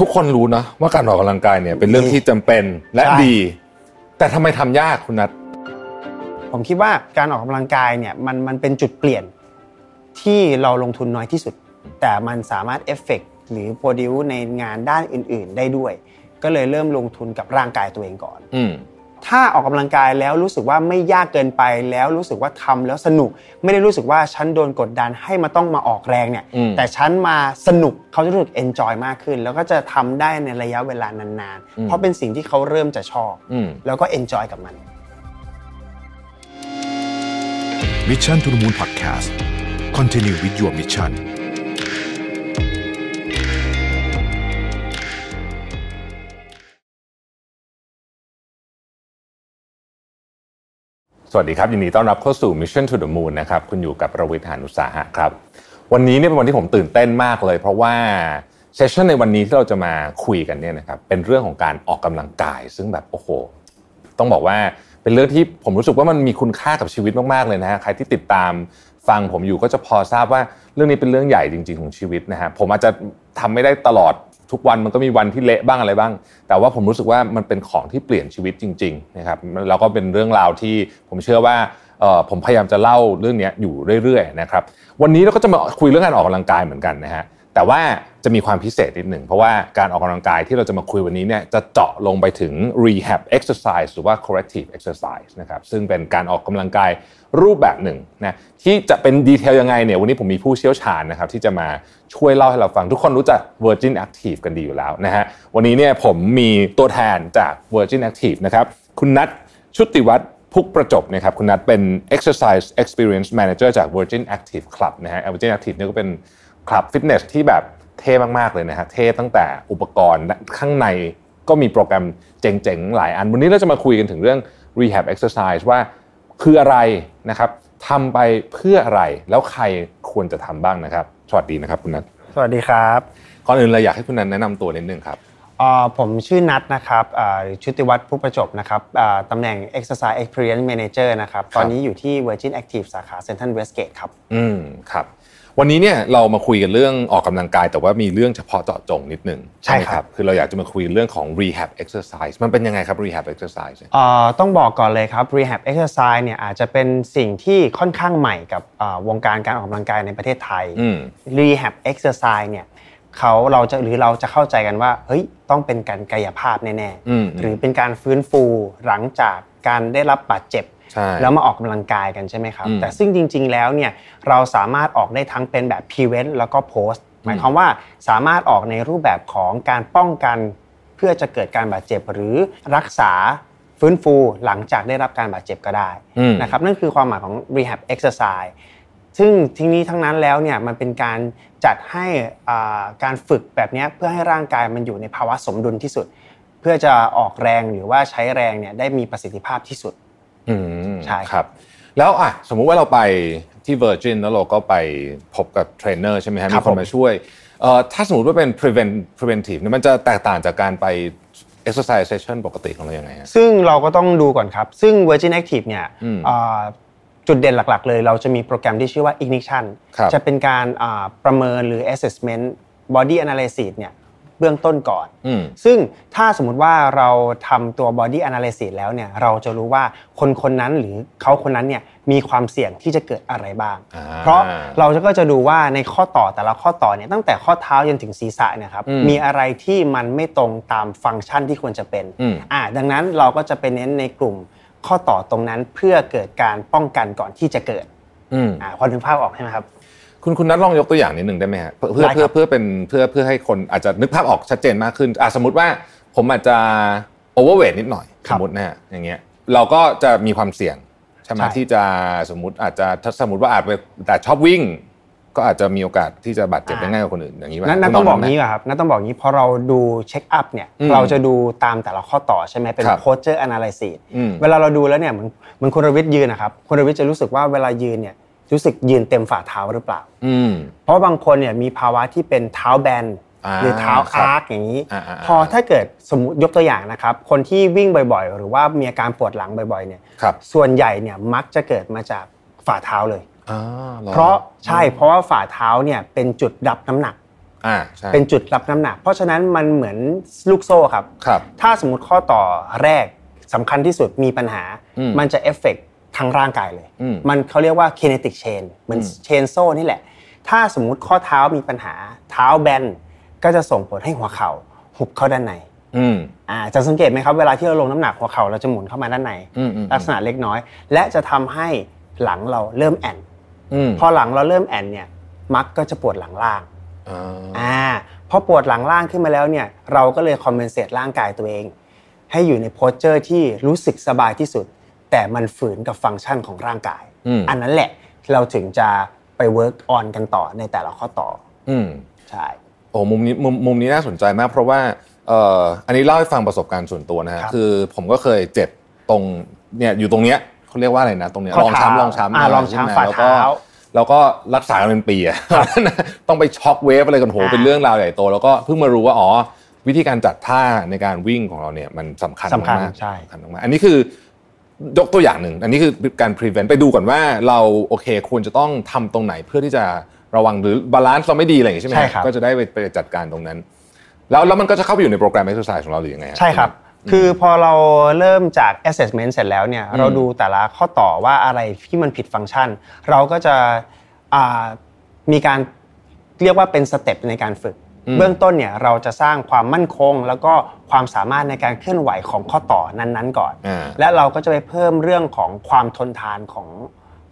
ทุกคนรู้นะว่า การออกกำลังกายเนี่ยเป็นเรื่องที่จำเป็นและดี แต่ทำไมทำยากคุณนัทผมคิดว่าการออกกำลังกายเนี่ยมันมันเป็นจุดเปลี่ยนที่เราลงทุนน้อยที่สุดแต่มันสามารถเอฟเฟกหรือโปรดิวในงานด้านอื่นๆ ได้ด้วย ก็เลยเริ่มลงทุนกับร่างกายตัวเองก่อนถ้าออกกำลังกายแล้วรู้สึกว่าไม่ยากเกินไปแล้วรู้สึกว่าทำแล้วสนุกไม่ได้รู้สึกว่าฉันโดนกดดันให้มาต้องมาออกแรงเนี่ยแต่ฉันมาสนุกเขาจะรู้สึกเอนจอยมากขึ้น แล้วก็จะทำได้ในระยะเวลานานๆ เพราะเป็นสิ่งที่เขาเริ่มจะชอบแล้วก็เอนจอยกับมันมิชชั่นทุลมูลพอดแคสต์คอนเทนต์วิดีโอมิชชั่สวัสดีครับยินดีต้อนรับเข้าสู่ Mission to the Moon นะครับคุณอยู่กับประวิทยานุสาหะครับวันนี้เนี่ยเป็นวันที่ผมตื่นเต้นมากเลย เพราะว่าเซสชันในวันนี้ที่เราจะมาคุยกันเนี่ยนะครับเป็นเรื่องของการออกกำลังกาย ซึ่งแบบโอ้โหต้องบอกว่าเป็นเรื่องที่ผมรู้สึกว่ามันมีคุณค่ากับชีวิตมากๆเลยนะฮะใครที่ติดตามฟังผมอยู่ก็จะพอทราบว่าเรื่องนี้เป็นเรื่องใหญ่จริง ๆของชีวิตนะฮะผมอาจจะทำไม่ได้ตลอดทุกวันมันก็มีวันที่เละบ้างอะไรบ้าง แต่ว่าผมรู้สึกว่ามันเป็นของที่เปลี่ยนชีวิตจริงๆนะครับแล้วก็เป็นเรื่องราวที่ผมเชื่อว่าผมพยายามจะเล่าเรื่องนี้อยู่เรื่อยๆนะครับวันนี้เราก็จะมาคุยเรื่องการออกกำลังกายเหมือนกันนะฮะแต่ว่าจะมีความพิเศษนิดหนึ่งเพราะว่าการออกกำลังกายที่เราจะมาคุยวันนี้เนี่ยจะเจาะลงไปถึง rehab exercise หรือว่า corrective exercise นะครับซึ่งเป็นการออกกำลังกายรูปแบบหนึ่งนะที่จะเป็นดีเทลยังไงเนี่ยวันนี้ผมมีผู้เชี่ยวชาญนะครับที่จะมาช่วยเล่าให้เราฟังทุกคนรู้จัก Virgin Active กันดีอยู่แล้วนะฮะวันนี้เนี่ยผมมีตัวแทนจาก Virgin Active นะครับคุณนัทชุติวัฒน์พุกประจบนะครับคุณนัทเป็น exercise experience manager จาก Virgin Active Club นะฮะ Virgin Active เนี่ยก็เป็นคลับฟิตเนสที่แบบเท่มากๆเลยนะฮะเท่ตั้งแต่อุปกรณ์ข้างในก็มีโปรแกรมเจ๋งๆ หลาย อันวันนี้เราจะมาคุยกันถึงเรื่อง rehab exercise ว่าคืออะไรนะครับทำไปเพื่ออะไร แล้วใครควรจะทำบ้างนะครับ สวัสดีนะครับคุณนัทสวัสดีครับก่อนอื่นเราอยากให้คุณนัทแนะนำตัวนิดนึงครับผมชื่อนัทนะครับชุติวัฒน์ผู้ประจบนะครับตำแหน่ง Exercise Experience Manager นะครับตอนนี้อยู่ที่ Virgin Active สาขา Central Westgate ครับ อืมครับวันนี้เนี่ยเรามาคุยกันเรื่องออกกำลังกาย แต่ว่ามีเรื่องเฉพาะเจาะจงนิดนึงใช่ครับคือเราอยากจะมาคุยเรื่องของ rehab exercise มันเป็นยังไงครับ rehab exercise อ่อต้องบอกก่อนเลยครับ rehab exercise เนี่ยอาจจะเป็นสิ่งที่ค่อนข้างใหม่กับวงการการออกกำลังกายในประเทศไทย rehab exercise เนี่ยเขาเราจะหรือเราจะเข้าใจกันว่าเฮ้ยต้องเป็นการกายภาพแน่ๆหรือเป็นการฟื้นฟูหลังจากการได้รับบาดเจ็บแล้วมาออกกำลังกายกันใช่ไหมครับแต่ซึ่งจริง ๆแล้วเนี่ยเราสามารถออกได้ทั้งเป็นแบบ prevent แล้วก็ post หมายความว่าสามารถออกในรูปแบบของการป้องกัน เพื่อจะเกิดการบาดเจ็บหรือรักษาฟื้นฟูหลังจากได้รับการบาดเจ็บก็ได้นะครับนั่นคือความหมายของ rehab exercise ซึ่งทีนี้ทั้งนั้นแล้วเนี่ยมันเป็นการจัดให้การฝึกแบบนี้เพื่อให้ร่างกายมันอยู่ในภาวะสมดุลที่สุด เพื่อจะออกแรงหรือว่าใช้แรงเนี่ยได้มีประสิทธิภาพที่สุดใช่ครับแล้วอ่ะสมมุติว่าเราไปที่ Virgin แล้วเราก็ไปพบกับเทรนเนอร์ใช่ไหมฮะมีคนมาช่วยถ้าสมมติว่าเป็น prevent preventive มันจะแตกต่างจากการไป exercise session ปกติของเราอย่างไรซึ่งเราก็ต้องดูก่อนครับ ซึ่ง Virgin Active เนี่ยจุดเด่นหลักๆ เลยเราจะมีโปรแกรมที่ชื่อว่า ignition จะเป็นการประเมินหรือ assessment body analysis เนี่ยเบื้องต้นก่อน ซึ่งถ้าสมมติว่าเราทำตัวบอดี้แอนาลิซิสแล้วเนี่ยเราจะรู้ว่าคนคนนั้นหรือเขาคนนั้นเนี่ยมีความเสี่ยงที่จะเกิดอะไรบ้าง เพราะเราก็จะดูว่าในข้อต่อแต่ละข้อต่อเนี่ยตั้งแต่ข้อเท้าจนถึงศีรษะเนี่ยครับ มีอะไรที่มันไม่ตรงตามฟังก์ชันที่ควรจะเป็นอ่าดังนั้นเราก็จะไปเน้นในกลุ่มข้อต่อตรงนั้นเพื่อเกิดการป้องกันก่อนที่จะเกิดอ่าพอถึงภาพออกใช่ไหมครับคุณคุณนัดลองยกตัวอย่างนิดหนึ่งได้ไหมฮะเพื่อเพื่อเพื่อเป็นเพื่อเพื่อให้คนอาจจะนึกภาพออกชัดเจนมากขึ้นอ่ะสมมติว่าผมอาจจะโอเวอร์เวทนิดหน่อยสมมตินะฮะอย่างเงี้ยเราก็จะมีความเสี่ยงใช่ไหมที่จะสมมติอาจจะสมมติว่าอาจไปแต่ชอบวิ่งก็อาจจะมีโอกาสที่จะบาดเจ็บได้ง่ายกว่าคนอื่นอย่างนี้ไหมนั่นต้องบอกนี้ครับนั่นต้องบอกนี้พอเราดูเช็คอัพเนี่ยเราจะดูตามแต่ละข้อต่อใช่ไหมเป็นโพสเจอร์แอนาลิซิสเวลาเราดูแล้วเนี่ยเหมือนเหมือนคุณรวิทย์ยืนนะครับคุณรวิทย์จะรู้สึกว่าเวลายืนเนี่ยรู้สึกยืนเต็มฝ่าเท้าหรือเปล่าเพราะบางคนเนี่ยมีภาวะที่เป็นเท้าแบนหรือเท้าอาร์กอย่างนี้ พอถ้าเกิดสมมติยกตัวอย่างนะครับ คนที่วิ่งบ่อยๆ หรือว่ามีอาการปวดหลังบ่อยๆเนี่ย ส่วนใหญ่เนี่ยมักจะเกิดมาจากฝ่าเท้าเลย เพราะใช่เพราะว่าฝ่าเท้าเนี่ยเป็นจุดรับน้ำหนัก เป็นจุดรับน้ำหนัก เพราะฉะนั้นมันเหมือนลูกโซ่ครับ ถ้าสมมติข้อต่อแรกสำคัญที่สุดมีปัญหา มันจะเอฟเฟกทั้งร่างกายเลยมันเขาเรียกว่า kinetic chain เหมือนเชนโซ่นี่แหละถ้าสมมุติข้อเท้ามีปัญหาเท้าแบนก็จะส่งผลให้หัวเข่าหุบเข้าด้านในอ่าจะสังเกตไหมครับเวลาที่เราลงน้ำหนักหัวเข่าเราจะหมุนเข้ามาด้านใน ลักษณะเล็กน้อย และจะทำให้หลังเราเริ่มแอนพอหลังเราเริ่มแอนเนี่ยมักก็จะปวดหลังล่างอ่าพอปวดหลังล่างขึ้นมาแล้วเนี่ยเราก็เลยคอมเพนเซตร่างกายตัวเอง ให้อยู่ในโพสเจอร์ที่รู้สึกสบายที่สุดแต่มันฝืนกับฟังก์ชันของร่างกายอันนั้นแหละเราถึงจะไปเวิร์กออนกันต่อในแต่ละข้อต่ออืมใช่โอ้มุมนี้มุมนี้น่าสนใจมากเพราะว่าเอ่ออันนี้เล่าให้ฟังประสบการณ์ส่วนตัวนะฮะคือผมก็เคยเจ็บตรงเนี่ยอยู่ตรงเนี้ยเขาเรียกว่าอะไรนะตรงเนี้ยลองช้ำลองช้ำลองช้ำฝ่าเท้าแล้วก็รักษาเป็นปีอะต้องไปช็อกเวฟอะไรกันโหเป็นเรื่องราวใหญ่โตแล้วก็เพิ่งมารู้ว่าอ๋อวิธีการจัดท่าในการวิ่งของเราเนี่ยมันสำคัญมากสำคัญมากอันนี้คือยกตัวอย่างหนึ่งอันนี้คือการ prevent ไปดูก่อนว่าเราโอเคควรจะต้องทำตรงไหนเพื่อที่จะระวังหรือบาลานซ์เราไม่ดีอะไรอย่างนี้ใช่ไหมครับก็จะได้ไปจัดการตรงนั้น แล้วแล้วมันก็จะเข้าไปอยู่ในโปรแกรม exercise ของเราหรือยังไงใช่ครับคือพอเราเริ่มจาก assessment เสร็จแล้วเนี่ยเราดูแต่ละข้อต่อว่าอะไรที่มันผิดฟังก์ชัน เราก็จะมีการเรียกว่าเป็นสเต็ปในการฝึกเบื้องต้นเนี่ยเราจะสร้างความมั่นคง แล้วก็ความสามารถในการเคลื่อนไหวของข้อต่อนั้น ๆก่อน และเราก็จะไปเพิ่มเรื่องของความทนทานของ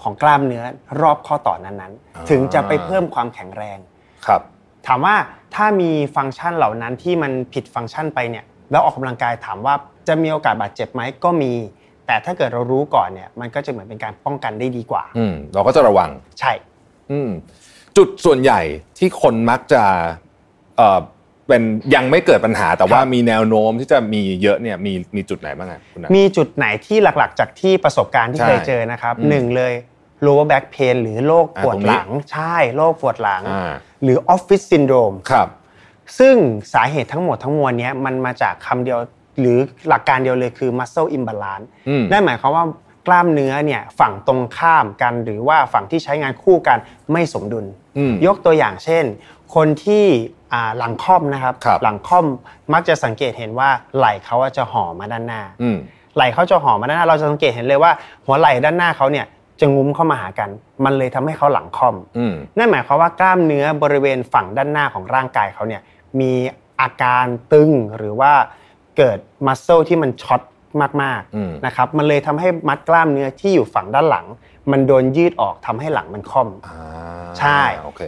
ของกล้ามเนื้อรอบข้อต่อนั้นๆ ถึงจะไปเพิ่มความแข็งแรง ครับ ถามว่าถ้ามีฟังก์ชันเหล่านั้นที่มันผิดฟังก์ชันไปเนี่ยแล้วออกกำลังกายถามว่าจะมีโอกาสบาดเจ็บไหมก็มี แต่ถ้าเกิดเรารู้ก่อนเนี่ย มันก็จะเหมือนเป็นการป้องกันได้ดีกว่าเราก็จะระวัง ใช่อืจุดส่วนใหญ่ที่คนมักจะเป็นยังไม่เกิดปัญหาแต่ว่ามีแนวโน้มที่จะมีเยอะเนี่ยมีมีจุดไหนบ้างครุณมีจุดไหนที่หลักๆ จากที่ประสบการณ์ที่เคยเจอนะครับหนึ่งเลย lower back pain หรือโรคปวดหลัง ใช่โรคปวดหลังหรือ office syndrome ครับซึ่งสาเหตุทั้งหมดทั้งมวลนี้มันมาจากคำเดียวหรือหลักการเดียวเลยคือ muscle imbalance นั่นหมายความว่ากล้ามเนื้อเนี่ยฝั่งตรงข้ามกันหรือว่าฝั่งที่ใช้งานคู่กันไม่สมดุล ยกตัวอย่างเช่น คนที่หลังค่อมนะครับรบหลังค่อมมักจะสังเกตเห็นว่าไหล่เขาจะห่อมาด้านหน้าไหล่เขาจะห่อมาด้านหน้า เราจะสังเกตเห็นเลยว่า หัวไหล่ด้านหน้าเขาเนี่ยจะงุ้มเข้ามาหากัน มันเลยทำให้เขาหลังค่อมนั่นหมายความว่ากล้ามเนื้อบริเวณฝั่งด้านหน้าของร่างกายเขาเนี่ยมีอาการตึงหรือว่าเกิดมัสเซลที่มันช็อตมากๆนะครับมันเลยทำให้มัดกล้ามเนื้อที่อยู่ฝั่งด้านหลัง มันโดนยืดออกทำให้หลังมันค่อมใช่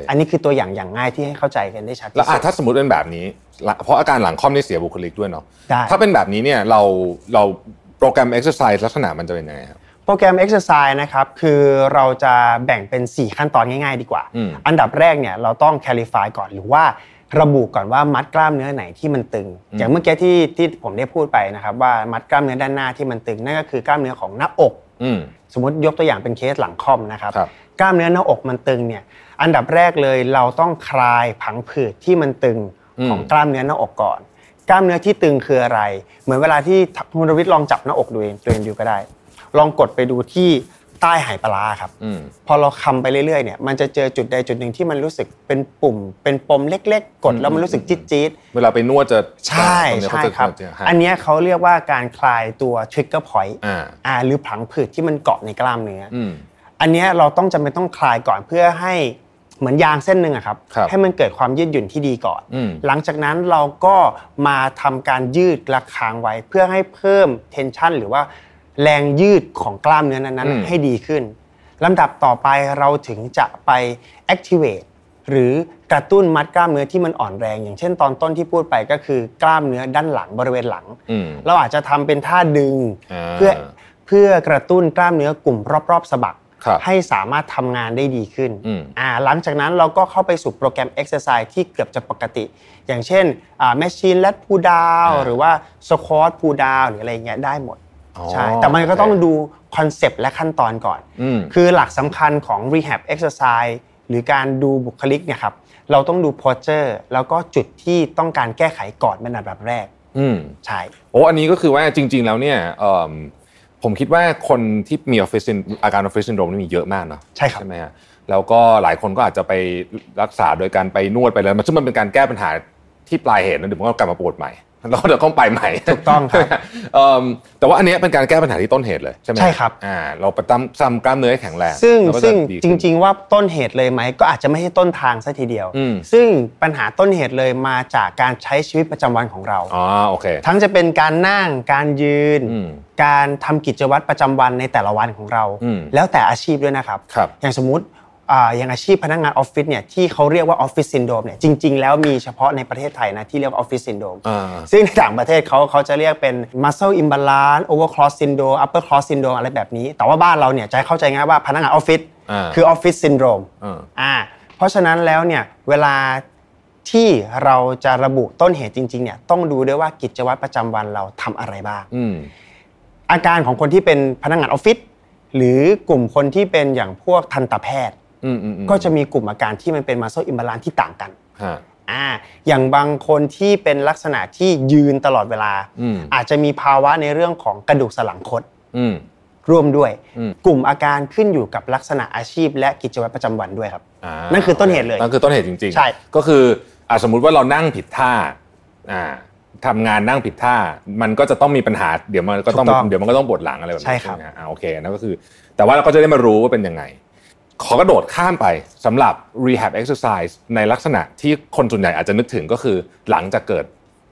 อันนี้คือตัวอย่างอย่างง่ายที่ให้เข้าใจกันได้ชัดแล้วถ้าสมมติเป็นแบบนี้ เพราะอาการหลังค่อมนี่เสียบุคลิกด้วยเนาะถ้าเป็นแบบนี้เนี่ยเราเราโปรแกรมเอ็กซ์เซอร์ไซส์ลักษณะมันจะเป็นยังไงครับโปรแกรมเเอ็กซ์ซอร์ไซส์นะครับคือเราจะแบ่งเป็น4ขั้นตอนง่ายๆดีกว่า อันดับแรกเนี่ยเราต้องแคลิฟายก่อนหรือว่าระบุก่อนว่ามัดกล้ามเนื้อไหนที่มันตึงอย่างเมื่อกี้ที่ที่ผมได้พูดไปนะครับ ว่า มัดกล้ามเนื้อด้านหน้าที่มันตึงนั่นก็คือกล้ามเนื้อของหน้าอกสมมติยกตัวอย่างเป็นเคสหลังคอมนะครับ กล้ามเนื้อหน้าอกมันตึงเนี่ย อันดับแรกเลยเราต้องคลายผังผืดที่มันตึงของกล้ามเนื้อหน้าอกก่อน กล้ามเนื้อที่ตึงคืออะไร เหมือนเวลาที่คุณรวิทย์ลองจับหน้าอกดูเองตัวเองดูก็ได้ ลองกดไปดูที่ใต้หายปลาครับพอเราคำไปเรื่อยๆเนี่ยมันจะเจอจุดใดจุดหนึ่งที่มันรู้สึกเป็นปุ่ม เป็นปมเล็ก ๆ กดแล้วมันรู้สึกจี๊ดจ๊ดเวลาไปนวดจะใช่ใช่ครับอันนี้เขาเรียกว่าการคลายตัวทริกเกอร์พอยต์อ่าหรือผังผืดที่มันเกาะในกล้ามเนื้ออันนี้เราต้องจำเป็นต้องคลายก่อนเพื่อให้เหมือนยางเส้นหนึ่งอะครับให้มันเกิดความยืดหยุ่นที่ดีก่อนหลังจากนั้นเราก็มาทำการยืดระคางไว้เพื่อให้เพิ่มเทนชันหรือว่าแรงยืดของกล้ามเนื้อนั้นๆ ให้ดีขึ้นลำดับต่อไปเราถึงจะไป activate หรือกระตุ้นมัดกล้ามเนื้อที่มันอ่อนแรง อย่างเช่นตอนต้นที่พูดไปก็คือกล้ามเนื้อด้านหลังบริเวณหลัง เราอาจจะทำเป็นท่าดึงเพื่อเพื่อกระตุ้นกล้ามเนื้อกลุ่มรอบ ๆสะบักให้สามารถทำงานได้ดีขึ้นอ่าหลังจากนั้นเราก็เข้าไปสู่ โปรแกรม Exercise ที่เกือบจะปกติ อย่างเช่นแมชชีนและพูดาวหรือว่าสควอตพูดาวหรืออะไรเงี้ยได้หมดใช่แต่มันก็ต้องดูคอนเซปต์และขั้นตอนก่อนคือหลักสำคัญของ rehab exercise หรือการดูบุคลิกเนี่ยครับเราต้องดูโพสเ u อร์แล้วก็จุดที่ต้องการแก้ไขก่อนเป็นอันดับแรกอืมใช่โอ้อันนี้ก็คือว่าจริง ๆ แล้วเนี่ยผมคิดว่าคนที่มีออฟฟิศซินอาการออฟฟิศซินโดรมนี่มีเยอะมากเนาะใช่ครับใช่ไหมฮะแล้วก็หลายคนก็อาจจะไปรักษาโดยการไปนวดไปเลยมันซึ่งมันเป็นการแก้ปัญหาที่ปลายเหตุนะเดี๋ยวมันก็กลับมาปวดใหม่เราเดี๋ยวต้องไปใหม่ถูกต้องครับแต่ว่าอันนี้เป็นการแก้ปัญหาที่ต้นเหตุเลยใช่ไหมใช่ครับอ่าเราไปตั้มซ้ำกล้ามเนื้อให้แข็งแรงซึ่งซึ่งจริง ๆ ว่าต้นเหตุเลยไหมก็อาจจะไม่ใช่ต้นทางซะทีเดียวซึ่งปัญหาต้นเหตุเลยมาจากการใช้ชีวิตประจำวันของเราอ๋อโอเคทั้งจะเป็นการนั่งการยืนการทำกิจวัตรประจำวันในแต่ละวันของเราแล้วแต่อาชีพด้วยนะครับอย่างสมมุติอย่างอาชีพพนักงานออฟฟิศเนี่ยที่เขาเรียกว่าออฟฟิศซินโดมเนี่ยจริงๆแล้วมีเฉพาะในประเทศไทยนะที่เรียกว่าออฟฟิศซินโดมซึ่งในต่างประเทศเขาเขาจะเรียกเป็นัสเซลอิมบาลาน c e o v อ r c r o s s syndrome อัปเปอร์คลอสซินโดมอะไรแบบนี้ แต่ว่าบ้านเราเนี่ยจะเข้าใจง่ายว่าพนักงานออฟฟิศคือออฟฟิศซินโดรมอ่าเพราะฉะนั้นแล้วเนี่ยเวลาที่เราจะระบุต้นเหตุจริงๆเนี่ยต้องดูด้วยว่ากิจวัตรประจำวันเราทำอะไรบ้างอาการของคนที่เป็นพนักงานออฟฟิศหรือกลุ่มคนที่เป็นอย่างพวกทันตแพทย์ก็จะมีกลุ่มอาการที่มันเป็นมาโซอิมบาลานที่ต่างกันอ่าอย่างบางคนที่เป็นลักษณะที่ยืนตลอดเวลาอาจจะมีภาวะในเรื่องของกระดูกสันหลังคดร่วมด้วยกลุ่มอาการขึ้นอยู่กับลักษณะอาชีพ และกิจวัตรประจำวันด้วยครับ นั่นคือต้นเหตุเลยนั่นคือต้นเหตุจริงๆ ใช่ก็คืออสมมุติว่าเรานั่งผิดท่าอ่าทำงานนั่งผิดท่ามันก็จะต้องมีปัญหาเดี๋ยวมันก็ต้องเดี๋ยวมันก็ต้องปวดหลังอะไรแบบนี้ใช่ครับโอเคนั่นก็คือ แต่ว่าเราก็จะได้มารู้ว่าเป็นยังไงขอกระโดดข้ามไปสำหรับ rehab exercise ในลักษณะที่คนส่วนใหญ่อาจจะนึกถึงก็คือ หลังจากเกิด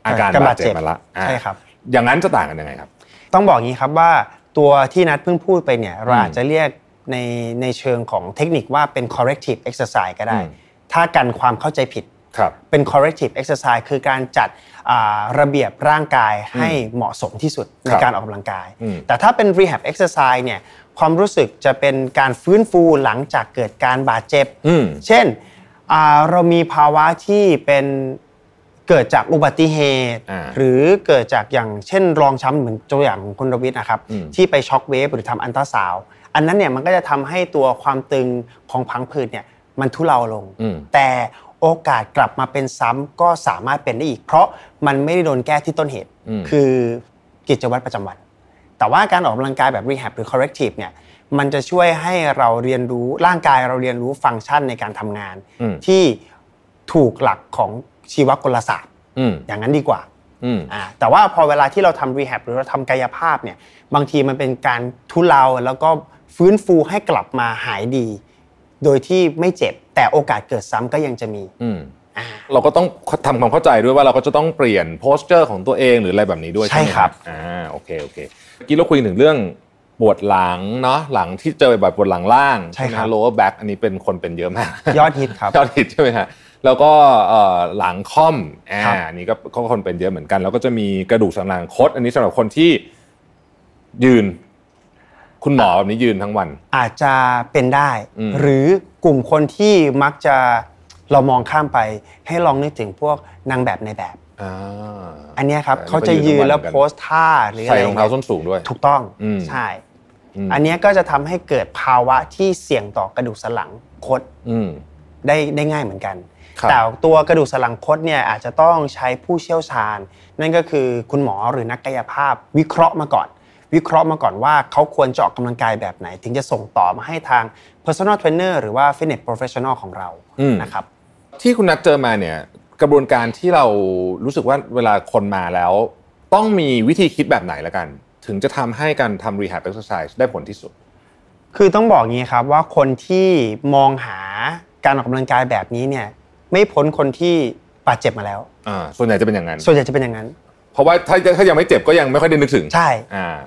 อาการบาดเจ็บมาละใช่ครับอย่างนั้นจะต่างกันยังไงครับต้องบอกงี้ครับว่าตัวที่นัดเพิ่งพูดไปเนี่ยเราอาจจะเรียกในในเชิงของเทคนิคว่าเป็น corrective exercise ก็ได้ ถ้ากันความเข้าใจผิดเป็น corrective exercise คือการจัดระเบียบร่างกายให้เหมาะสมที่สุดในการออกกำลังกาย แต่ถ้าเป็น rehab exercise เนี่ยความรู้สึกจะเป็นการฟื้นฟูหลังจากเกิดการบาดเจ็บ เช่นเรามีภาวะที่เป็นเกิดจากอุบัติเหตุ หรือเกิดจากอย่างเช่น รองช้ำเหมือนตัวอย่างของคุณรวิทย์นะครับที่ไปช็อกเวฟหรือทำอันตราสาวอันนั้นเนี่ยมันก็จะทำให้ตัวความตึงของพังผืดเนี่ยมันทุเลาลง แต่โอกาสกลับมาเป็นซ้ำก็สามารถเป็นได้อีกเพราะมันไม่ได้โดนแก้ที่ต้นเหตุคือกิจวัตรประจำวันแต่ว่าการออกกำลังกายแบบ rehab หรือ corrective เนี่ยมันจะช่วยให้เราเรียนรู้ร่างกายเราเรียนรู้ฟังก์ชันในการทำงาน ที่ถูกหลักของชีวกลศาสตร์อย่างนั้นดีกว่าอ่า แต่ว่าพอเวลาที่เราทำรีแฮบหรือเราทำกายภาพเนี่ยบางทีมันเป็นการทุเลาแล้วก็ฟื้นฟูให้กลับมาหายดี โดยที่ไม่เจ็บ แต่โอกาสเกิดซ้ำก็ยังจะมีเราก็ต้องทำความเข้าใจด้วยว่าเราก็จะต้องเปลี่ยนโพสเจอร์ของตัวเองหรืออะไรแบบนี้ด้วยใช่ครับอ่าโอเคโอเคกี้เราคุยถึงเรื่องปวดหลังเนาะหลังที่เจอแบบปวดหลังล่างใช่ครัฮ lower back อันนี้เป็นคนเป็นเยอะมากยอดฮิตครับยอดฮิตใช่ไหมฮะแล้วก็หลังค่อมอ่ารนี่ก็คนเป็นเยอะเหมือนกัน แล้วก็จะมีกระดูกสันหลังคดอันนี้สำหรับคนที่ยืน คุณหมอแบบนี้ยืนทั้งวัน อาจจะเป็นได้ หรือกลุ่มคนที่มักจะเรามองข้ามไปให้ลองนึกถึงพวกนางแบบในแบบอันนี้ครับเขาจะยืนแล้วโพสท่าหรืออะไรใส่รองเท้าส้นสูงด้วยถูกต้องใช่ อันนี้ก็จะทำให้เกิดภาวะที่เสี่ยงต่อกระดูกสันหลังคดได้ได้ง่ายเหมือนกัน แต่ตัวกระดูกสันหลังคดเนี่ยอาจจะต้องใช้ผู้เชี่ยวชาญ นั่นก็คือคุณหมอหรือนักกายภาพ วิเคราะห์มาก่อน วิเคราะห์มาก่อนว่าเขาควรจะออกกาลังกายแบบไหน ถึงจะส่งต่อมาให้ทาง personal trainer หรือว่า fitness professional ของเรานะครับที่คุณนัดเจอมาเนี่ย กระบวนการที่เรารู้สึกว่าเวลาคนมาแล้ว ต้องมีวิธีคิดแบบไหนละกัน ถึงจะทำให้การทำ rehab exercise ได้ผลที่สุด คือต้องบอกงี้ครับว่าคนที่มองหาการออกกำลังกายแบบนี้เนี่ย ไม่พ้นคนที่บาดเจ็บมาแล้วอ่าส่วนใหญ่จะเป็นอย่างนั้น ส่วนใหญ่จะเป็นอย่างนั้นเพราะว่าถ้าถ้ายังไม่เจ็บก็ยังไม่ค่อยได้นึกถึงใช่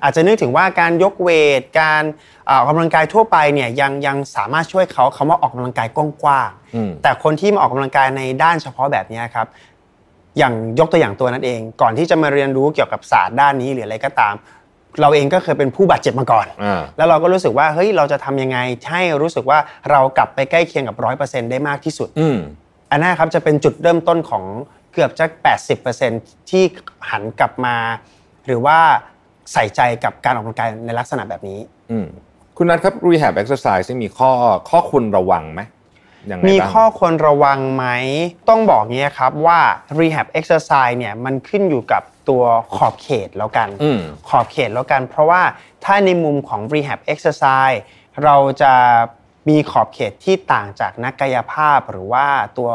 อาจจะนึกถึงว่าการยกเวทการออกกำลังกายทั่วไปเนี่ยยังยังสามารถช่วยเขาเขา่าออกกำลังกายกว้างๆแต่คนที่มาออกกำลังกายในด้านเฉพาะแบบนี้ครับอย่างยกตัวอย่างตัวนั้นเอง ก่อนที่จะมาเรียนรู้เกี่ยวกับศาสตร์ด้านนี้หรืออะไรก็ตาม เราเองก็เคยเป็นผู้บาดเจ็บมาก่อนแล้วเราก็รู้สึกว่าเฮ้ยเราจะทำยังไงให้รู้สึกว่าเรากลับไปใกล้เคียงกับร้อยเปอร์เซ็นต์ได้มากที่สุดอันนั้นครับจะเป็นจุดเริ่มต้นของเกือบจะ80%ที่หันกลับมา หรือว่าใส่ใจกับการออกกำลังกายในลักษณะแบบนี้คุณนัทครับ rehab exercise มีข้อข้อควรระวังไหมมีข้อควรระวังไหม ต้องบอกเนี้ยครับว่า rehab exercise เนี่ยมันขึ้นอยู่กับตัวขอบเขตแล้วกันขอบเขตแล้วกัน เพราะว่าถ้าในมุมของ rehab exercise เราจะมีขอบเขตที่ต่างจากนักกายภาพหรือว่าตัว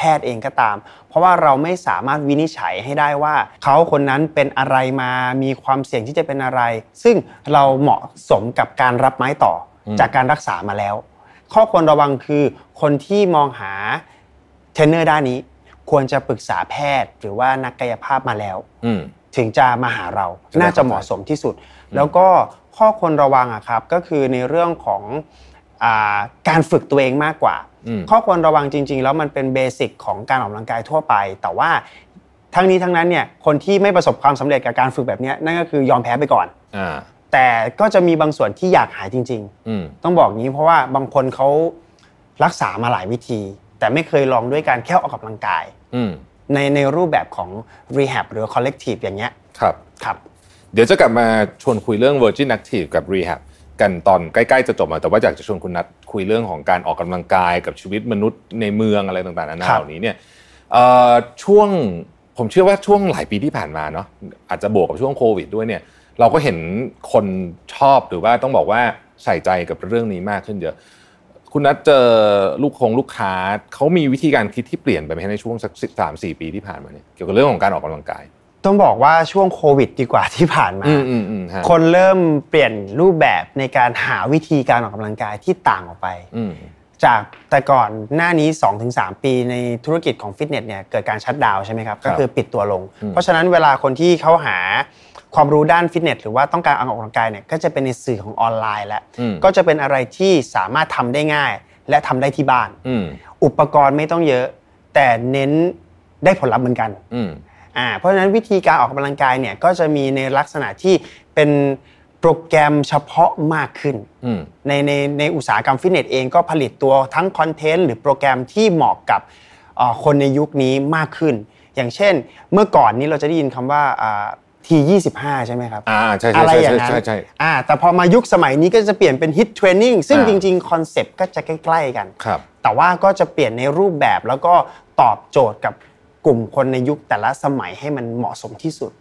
แพทย์เองก็ตาม เพราะว่าเราไม่สามารถวินิจฉัยให้ได้ว่า เขาคนนั้นเป็นอะไรมามีความเสี่ยงที่จะเป็นอะไร ซึ่งเราเหมาะสมกับการรับไม้ต่อจากการรักษามาแล้ว ข้อควรระวังคือ คนที่มองหาเทรนเนอร์ด้านนี้ ควรจะปรึกษาแพทย์หรือว่านักกายภาพมาแล้วถึงจะมาหาเราน่าจะเหมาะสมที่สุด แล้วก็ข้อควรระวังอะครับก็คือในเรื่องของการฝึกตัวเองมากกว่าข้อควรระวังจริงๆแล้วมันเป็นเบสิกของการออกกำลังกายทั่วไป แต่ว่าทั้งนี้ทั้งนั้นเนี่ยคนที่ไม่ประสบความสำเร็จกับการฝึกแบบนี้นั่นก็คือยอมแพ้ไปก่อนอแต่ก็จะมีบางส่วนที่อยากหายจริงๆต้องบอกงี้เพราะว่าบางคนเขารักษามาหลายวิธี แต่ไม่เคยลองด้วยการแค่ออกกำลังกายในในรูปแบบของ rehab หรือ collective อย่างเงี้ยครับครับ เดี๋ยวจะกลับมาชวนคุยเรื่อง Virgin Active กับ rehab กันตอนใกล้ๆจะจบอะแต่ว่าอยากจะชวนคุณนัทคุยเรื่องของการออกกำลังกาย กับชีวิตมนุษย์ในเมืองอะไรต่างๆนานาเหล่านี้เนี่ยช่วงผมเชื่อว่าช่วงหลายปีที่ผ่านมาเนาะอาจจะบวกกับช่วงโควิดด้วยเนี่ยเราก็เห็นคนชอบหรือว่าต้องบอกว่าใส่ใจกับเรื่องนี้มากขึ้นเยอะคุณนัทเจอลูกคงลูกค้าเขามีวิธีการคิดที่เปลี่ยนไปไหมในช่วงสักสามสี่ปีที่ผ่านมาเนี่ยเกี่ยวกับเรื่องของการออกกำลังกายต้องบอกว่าช่วงโควิดดีกว่าที่ผ่านมาคนเริ่มเปลี่ยนรูปแบบในการหาวิธีการออกกำลังกายที่ต่างออกไปจากแต่ก่อนหน้านี้ 2-3 ปีในธุรกิจของฟิตเนสเนี่ยเกิดการชัดดาวใช่ไหมครับก็คือปิดตัวลง เพราะฉะนั้นเวลาคนที่เขาหาความรู้ด้านฟิตเนสหรือว่าต้องการออกกำลังกายเนี่ยก็จะเป็นในสื่อของออนไลน์ แล้วก็จะเป็นอะไรที่สามารถทำได้ง่าย และทำได้ที่บ้านอุปกรณ์ไม่ต้องเยอะ แต่เน้นได้ผลลัพธ์เหมือนกันอ่าเพราะฉะนั้นวิธีการออกกำลังกายเนี่ยก็จะมีในลักษณะที่เป็นโปรแกรมเฉพาะมากขึ้นในในในอุตสาหกรรมฟิตเนสเองก็ผลิตตัวทั้งคอนเทนต์หรือโปรแกรมที่เหมาะกับคนในยุคนี้มากขึ้น อย่างเช่น เมื่อก่อนนี้เราจะได้ยินคำว่าทียี่สิบห้าใช่ไหมครับอ่าใช่ใช่ใช่ใช่ใช่อ่าแต่พอมายุคสมัยนี้ก็จะเปลี่ยนเป็นฮิตเทรนนิ่งซึ่งจริงๆคอนเซปต์ก็จะใกล้ ๆกันครับแต่ว่าก็จะเปลี่ยนในรูปแบบแล้วก็ตอบโจทย์กับกลุ่มคนในยุคแต่ละสมัยให้มันเหมาะสมที่สุด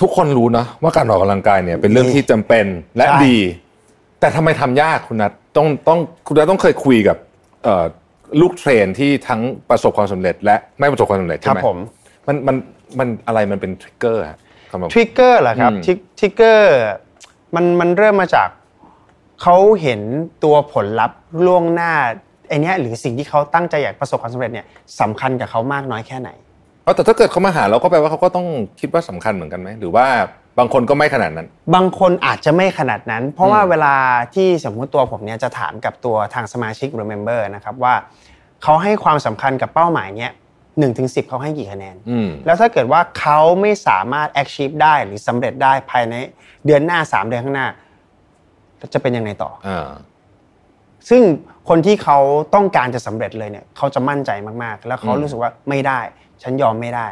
ทุกคนรู้นะ ว่าการออกกำลังกายเนี่ยเป็นเรื่องที่จำเป็นและดี แต่ทำไมทำยากคุณนัทต้องต้องคุณนัทต้องเคยคุยกับลูกเทรนที่ทั้งประสบความสำเร็จ และไม่ประสบความสำเร็จใช่ไหมมันมันมันอะไรมันเป็นทริกเกอร์ครับทริกเกอร์เหรอครับทริกเกอร์มันมันเริ่มมาจากเขาเห็นตัวผลลัพธ์ล่วงหน้าไอเนี้ยหรือสิ่งที่เขาตั้งใจอยากประสบความสำเร็จเนี่ยสำคัญกับเขามากน้อยแค่ไหนเออแต่ถ้าเกิดเขามาหาเราก็แปลว่าเขาก็ต้องคิดว่าสำคัญเหมือนกันไหมหรือว่าบางคนก็ไม่ขนาดนั้น บางคนอาจจะไม่ขนาดนั้น เพราะว่าเวลาที่สมมุติตัวผมเนี่ยจะถามกับตัวทางสมาชิกหรือเมมเบอร์นะครับว่าเขาให้ความสำคัญกับเป้าหมายเนี้ยหนึ่งถึงสิบเขาให้กี่คะแนนแล้วถ้าเกิดว่าเขาไม่สามารถ achieve ได้หรือสำเร็จได้ภายในเดือนหน้าสามเดือนข้างหน้าจะเป็นยังไงต่ออซึ่งคนที่เขาต้องการจะสำเร็จเลยเนี่ยเขาจะมั่นใจมากๆ แล้วเขารู้สึกว่าไม่ได้ ฉันยอมไม่ได้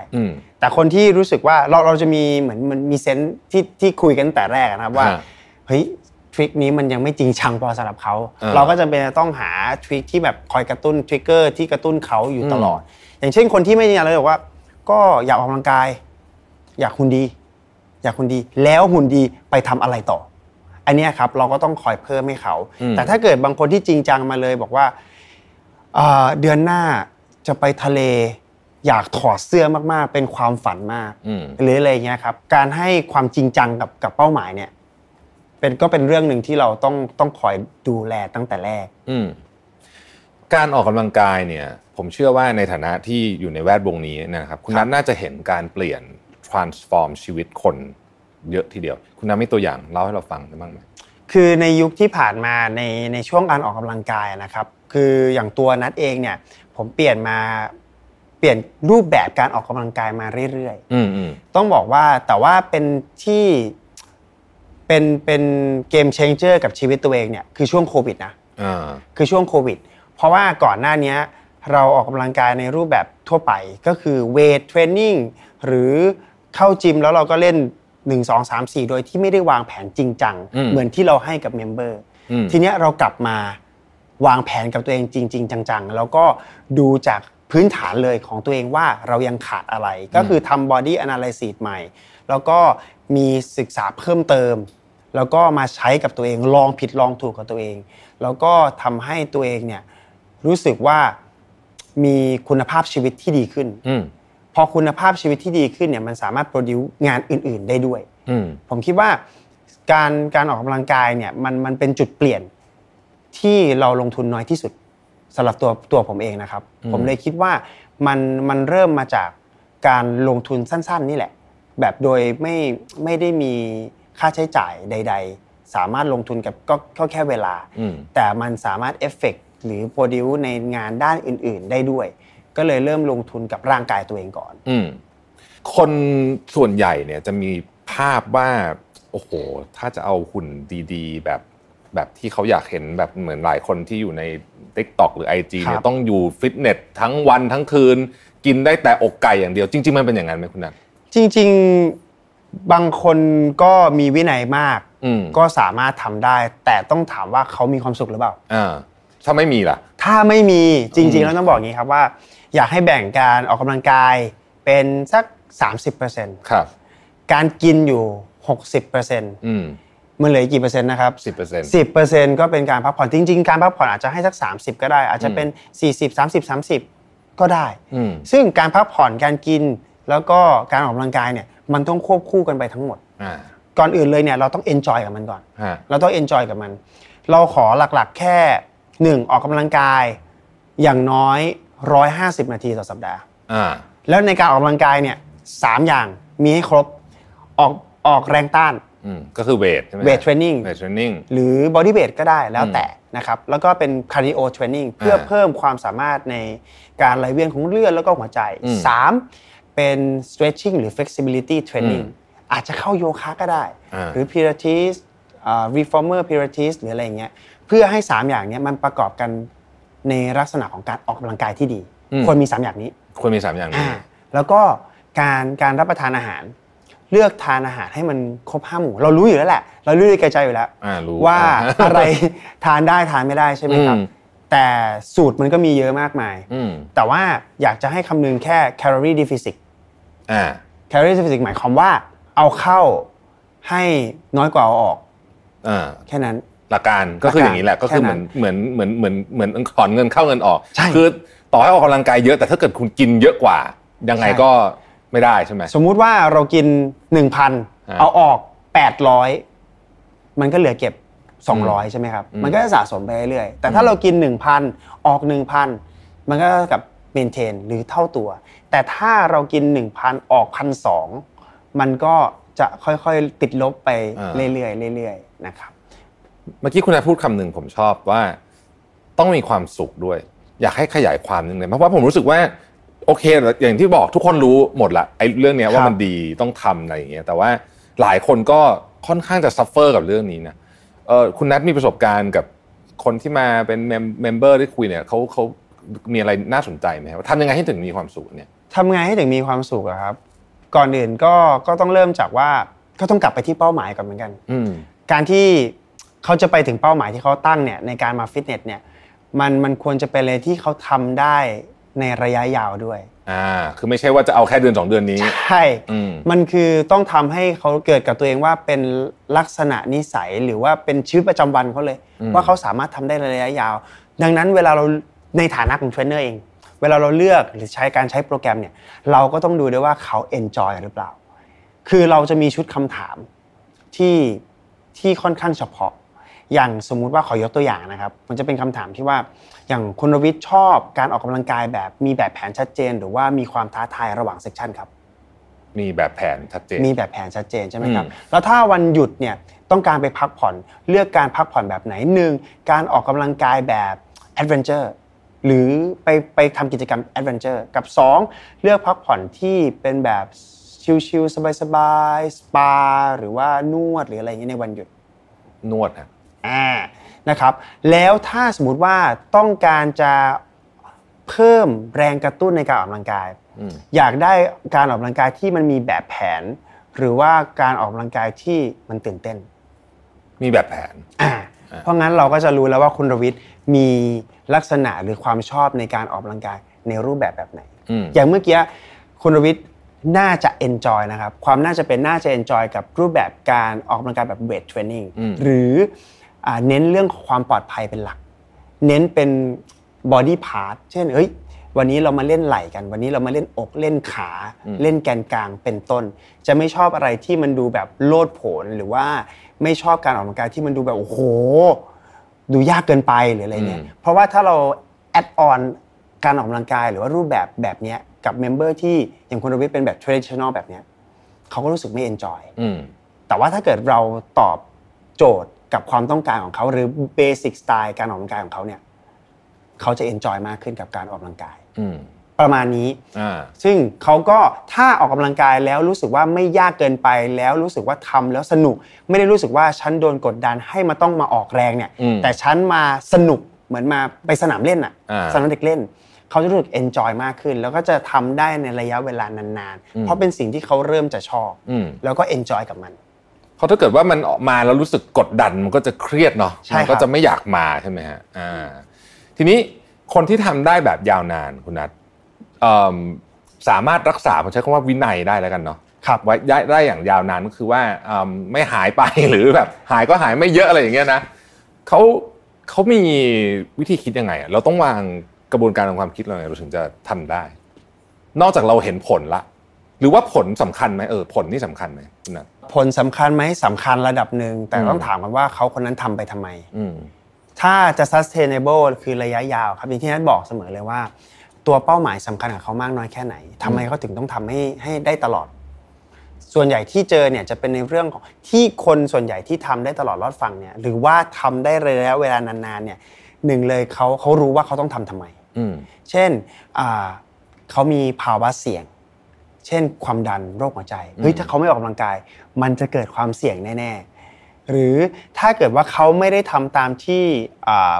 แต่คนที่รู้สึกว่าเราเราจะมีเหมือนมันมีเซนส์ที่ที่คุยกันแต่แรกนะครับว่าเฮ้ยทริคนี้มันยังไม่จริงชังพอสำหรับเขา เราก็จะเป็นต้องหาทริคที่แบบคอยกระตุ้นทริกเกอร์ที่กระตุ้นเขาอยู่ตลอด อย่างเช่นคนที่ไม่ยืนยันเลยบอกว่า ก็อยากออกกำลังกาย อยากคุณดี อยากคุณดี แล้วหุ่นดีไปทำอะไรต่อันนี้ครับเราก็ต้องคอยเพิ่มให้เขา แต่ถ้าเกิดบางคนที่จริงจังมาเลย บอกว่าเดือนหน้าจะไปทะเล อยากถอดเสื้อมากๆ เป็นความฝันมากหรืออะไรเงี้ยครับการให้ความจริงจังกับกับเป้าหมายเนี่ยเป็นก็เป็นเรื่องหนึ่งที่เราต้องต้องคอยดูแลตั้งแต่แรกการออกกำลังกายเนี่ย ผมเชื่อว่าในฐานะที่อยู่ในแวดวงนี้นะครับคุณนัทน่าจะเห็นการเปลี่ยน transform ชีวิตคนเยอะทีเดียว คุณน้ำมีตัวอย่างเล่าให้เราฟังได้บ้างไหม คือในยุคที่ผ่านมาในในช่วงการออกกำลังกายนะครับ คืออย่างตัวนัดเองเนี่ย ผมเปลี่ยนมาเปลี่ยนรูปแบบการออกกำลังกายมาเรื่อยๆต้องบอกว่าแต่ว่าเป็นที่เป็นเป็นเกมเชนเจอร์กับชีวิตตัวเองเนี่ย คือช่วงโควิดนะคือช่วงโควิด เพราะว่าก่อนหน้านี้เราออกกำลังกายในรูปแบบทั่วไปก็คือเวทเทรนนิ่งหรือเข้าจิมแล้วเราก็เล่นหนึ่งงสสอามสี่โดยที่ไม่ได้วางแผนจริงจังเหมือนที่เราให้กับเมมเบอร์ทีเนี้ยเรากลับมาวางแผนกับตัวเองจริงจริงจัง ๆ แล้วก็ดูจากพื้นฐานเลยของตัวเองว่าเรายังขาดอะไร ก็คือทำบอดี้แอนาลิซิสใหม่ แล้วก็มีศึกษาเพิ่มเติม แล้วก็มาใช้กับตัวเองลองผิดลองถูกกับตัวเอง แล้วก็ทำให้ตัวเองเนี่ยรู้สึกว่ามีคุณภาพชีวิตที่ดีขึ้นพอคุณภาพชีวิตที่ดีขึ้นเนี่ยมันสามารถโปรดิวงานอื่นๆได้ด้วยผมคิดว่าการการออกกำลังกายเนี่ยมันมันเป็นจุดเปลี่ยนที่เราลงทุนน้อยที่สุดสำหรับตัวตัวผมเองนะครับ ผมเลยคิดว่ามันมันเริ่มมาจากการลงทุนสั้น ๆ นี่แหละ แบบโดยไม่ไม่ได้มีค่าใช้จ่ายใด ๆ สามารถลงทุนกับก็แค่เวลาแต่มันสามารถเอฟเฟกหรือโปรดิวในงานด้านอื่นๆ ได้ด้วยก็เลยเริ่มลงทุนกับร่างกายตัวเองก่อนอคนส่วนใหญ่เนี่ยจะมีภาพว่า โอ้โหถ้าจะเอาหุ่นดีๆแบบแบบที่เขาอยากเห็นแบบเหมือนหลายคนที่อยู่ใน t ิ k t o k หรือ IG เนี่ยต้องอยู่ฟิตเนสทั้งวันทั้งคืน กินได้แต่อกไก่อย่างเดียว จริงๆมันเป็นอย่างนั้นไหมคุณนันจริง ๆบางคนก็มีวินัยมากก็สามารถทำได้ แต่ต้องถามว่าเขามีความสุขหรือเปล่าถ้าไม่มีล่ะถ้าไม่มีจริง ๆ แล้วต้องบอกงี้ครับว่าอยากให้แบ่งการออกกำลังกายเป็นสัก 30%ครับการกินอยู่ 60%อืมมันเหลือกี่เปอร์เซ็นต์นะครับสิบเปอร์เซ็นต์สิบเปอร์เซ็นต์ก็เป็นการพักผ่อนจริงๆ การพักผ่อนอาจจะให้สัก 30 ก็ได้ อาจจะเป็น 40 30 30 ก็ได้ซึ่งการพักผ่อนการกินแล้วก็การออกกำลังกายเนี่ยมันต้องควบคู่กันไปทั้งหมดก่อนอื่นเลยเนี่ยเราต้องเอนจอยกับมันก่อน เราต้องเอนจอยกับมัน เราขอหลักๆแค่หนึ่งออกกำลังกายอย่างน้อยร้้อยหาสิบนาทีต่อสัปดาห์ แล้วในการออกกำลังกายเนี่ยสามอย่างมีให้ครบออกออกแรงต้านก็คือเวทใช่ไหมเวทเทรนนิ่งเวทเทรนนิ่งหรือบอดี้เวทก็ได้แล้วแต่นะครับแล้วก็เป็นคาร์ดิโอเทรนนิ่งเพื่อเพิ่มความสามารถในการไหลเวียนของเลือดแล้วก็หัวใจสามเป็น stretching หรือ flexibility training อาจจะเข้าโยคะก็ได้ หรือ pilates reformer pilates หรืออะไรเงี้ยเพื่อให้ 3 อย่างนี้มันประกอบกันในลักษณะของการออกกำลังกายที่ดีควรมี3อย่างนี้ ควรมี3อย่างนี้แล้วก็การการรับประทานอาหาร เลือกทานอาหารให้มันครบห้าหมู่ เรารู้อยู่แล้วแหละ เรารู้ในใจอยู่แล้วว่าอะไรทานได้ทานไม่ได้ใช่ไหมครับแต่สูตรมันก็มีเยอะมากมายแต่ว่าอยากจะให้คำนึงแค่แคลอรี่ดิฟิสิกแคลอรี่ดิฟิสิกหมายความว่า เอาเข้าให้น้อยกว่าเอาออกแค่นั้นหลักการก็คืออย่างนี้แหละก็คือเหมือนเหมือนเหมือนเหมือนเหมือนถอนเงินเข้าเงินออกคือต่อให้ออกกาลังกายเยอะแต่ถ้าเกิดคุณกินเยอะกว่า ยังไงก็ไม่ได้ใช่ไหมสมมุติว่าเรากินหนึ่งพันเอาออกแปดร้อยมันก็เหลือเก็บสองร้อยใช่ไหมครับมันก็จะสะสมไปเรื่อยแต่ถ้าเรากินหนึ่งพันออกหนึ่งพันมันก็กับเมนเทนหรือเท่าตัว แต่ถ้าเรากินหนึ่งพันออกพันสองมันก็จะค่อยๆติดลบไปเรื่อยๆเรื่อยๆนะครับเมื่อกี้คุณนายพูดคำหนึ่งผมชอบว่า ต้องมีความสุขด้วย อยากให้ขยายความนึงเลยเพราะว่าผมรู้สึกว่า โอเคอย่างที่บอกทุกคนรู้หมดละไอ้เรื่องเนี้ยว่ามันดีต้องทำอะไรอย่างเงี้ย แต่ว่าหลายคนก็ค่อนข้างจะซัฟเฟอร์กับเรื่องนี้นะเออคุณนัทมีประสบการณ์กับคนที่มาเป็นเมมเบอร์ที่คุยเนี่ยเขาเขามีอะไรน่าสนใจไหมว่าทำยังไงให้ถึงมีความสุขเนี่ยทำยังไงให้ถึงมีความสุขครับ ก่อนอื่นก็ก็ต้องเริ่มจากว่าก็ต้องกลับไปที่เป้าหมายก่อนเหมือนกันการที่เขาจะไปถึงเป้าหมายที่เขาตั้งเนี่ยในการมาฟิตเนสเนี่ยมันมันควรจะเป็นอะไรที่เขาทำได้ในระยะยาวด้วยอ่าคือไม่ใช่ว่าจะเอาแค่เดือน2เดือนนี้ใช่มันคือต้องทำให้เขาเกิดกับตัวเองว่าเป็นลักษณะนิสัยหรือว่าเป็นชีวิตประจำวันเขาเลยว่าเขาสามารถทำได้ในระยะยาวดังนั้นเวลาเราในฐานะของเทรนเนอร์เอง เวลาเราเลือกหรือใช้การใช้โปรแกรมเนี่ยเราก็ต้องดูด้วยว่าเขาเอนจอยหรือเปล่า คือเราจะมีชุดคำถามที่ที่ค่อนข้างเฉพาะอย่างสมมุติว่าขอยกตัวอย่างนะครับ มันจะเป็นคำถามที่ว่าอย่างคุณรวิทย์ชอบ การออกกำลังกายแบบมีแบบแผนชัดเจน หรือว่ามีความท้าทายระหว่างเซสชันครับมีแบบแผนชัดเจนมีแบบแผนชัดเจนใช่ไหมครับ แล้วถ้าวันหยุดเนี่ยต้องการไปพักผ่อนเลือกการพักผ่อนแบบไหนหนึ่งการออกกำลังกายแบบแอดเวนเจอร์หรือไปไปทำกิจกรรมแอดเวนเจอร์กับ 2 เลือกพักผ่อนที่เป็นแบบชิลๆสบายๆสปาหรือว่านวด หรืออะไรเงี้ยในวันหยุดนวดัะอ่านะครับแล้วถ้าสมมติว่าต้องการจะเพิ่มแรงกระตุ้นในการออกกำลังกายอยากได้การออกกำลังกายที่มันมีแบบแผน หรือว่าการออกกำลังกายที่มันตื่นเต้นมีแบบแผนเพราะงั้นเราก็จะรู้แล้วว่าคุณรวิทย์มีลักษณะหรือความชอบในการออกกำลังกายในรูปแบบแบบไหน อย่างเมื่อกี้คุณรวิทย์น่าจะเอนจอยนะครับความน่าจะเป็นน่าจะเอนจอยกับรูปแบบการออกกำลังกายแบบเวทเทรนนิ่งหรือเน้นเรื่องความปลอดภัยเป็นหลัก เน้นเป็นบอดี้พาร์ทเช่นเอ้ย วันนี้เรามาเล่นไหล่กัน วันนี้เรามาเล่นอกเล่นขา เล่นแกนกลางเป็นต้น จะไม่ชอบอะไรที่มันดูแบบโลดโผนหรือว่าไม่ชอบการออกกำลังกายที่มันดูแบบโอ้โห ดูยากเกินไปหรืออะไรเนี่ย เพราะว่าถ้าเราแอดออนการออกกำลังกายหรือว่ารูปแบบแบบนี้กับเมมเบอร์ที่อย่างคนรวิทเป็นแบบทร a d i t i o นอลแบบเนี้ยเขาก็รู้สึกไม่เอนจอยแต่ว่าถ้าเกิดเราตอบโจทย์กับความต้องการของเขาหรือเบสิกสไตล์การออกกำลังกายของเขาเนี่ยเขาจะเอนจอยมากขึ้นกับการออกกำลังกายประมาณนี้ซึ่งเขาก็ถ้าออกกำลังกายแล้วรู้สึกว่าไม่ยากเกินไป แล้วรู้สึกว่าทำแล้วสนุก ไม่ได้รู้สึกว่าฉันโดนกดดันให้มาต้องมาออกแรงเนี่ย แต่ฉันมาสนุกเหมือนมาไปสนามเล่นอ่ะสนามเด็กเล่นเขาจะรู้สึกเอนจอยมากขึ้น แล้วก็จะทำได้ในระยะเวลานานๆ เพราะเป็นสิ่งที่เขาเริ่มจะชอบแล้วก็เอนจอยกับมันเพราะถ้าเกิดว่ามันออกมาแล้วรู้สึกกดดันมันก็จะเครียดเนาะมันก็จะไม่อยากมาใช่ไหมฮะอ่าทีนี้คนที่ทำได้แบบยาวนานคุณนัทสามารถรักษาผมใช้คำว่าวินัยได้แล้วกันเนาะครับไว้ได้อย่างยาวนานก็คือว่าไม่หายไปหรือแบบหายก็หายไม่เยอะอะไรอย่างเงี้ยนะเขาเขามีวิธีคิดยังไงเราต้องวางกระบวนการทางความคิดเราไงเราถึงจะทำได้ นอกจากเราเห็นผลละ หรือว่าผลสำคัญไหมเออผลนี่สำคัญไหมนะผลสำคัญไหมสำคัญระดับหนึ่งแต่ต้องถามกันว่าเขาคนนั้นทำไปทำไมถ้าจะ sustainable คือระยะยาว ครับอย่างที่นัทบอกเสมอเลยว่า ตัวเป้าหมายสำคัญกับเขามากน้อยแค่ไหนทำไมเขาถึงต้องทำให้ให้ได้ตลอด ส่วนใหญ่ที่เจอเนี่ยจะเป็นในเรื่องของที่คนส่วนใหญ่ที่ทำได้ตลอดรอดฟังเนี่ยหรือว่าทำได้ระยะเวลานานๆเนี่ยหนึ่งเลยเขาเขารู้ว่าเขาต้องทำทำไมเช่นเขามีภาวะเสี่ยงเช่นความดันโรคหัวใจเฮ้ยถ้าเขาไม่ออกกำลังกายมันจะเกิดความเสี่ยงแน่ๆหรือถ้าเกิดว่าเขาไม่ได้ทำตามที่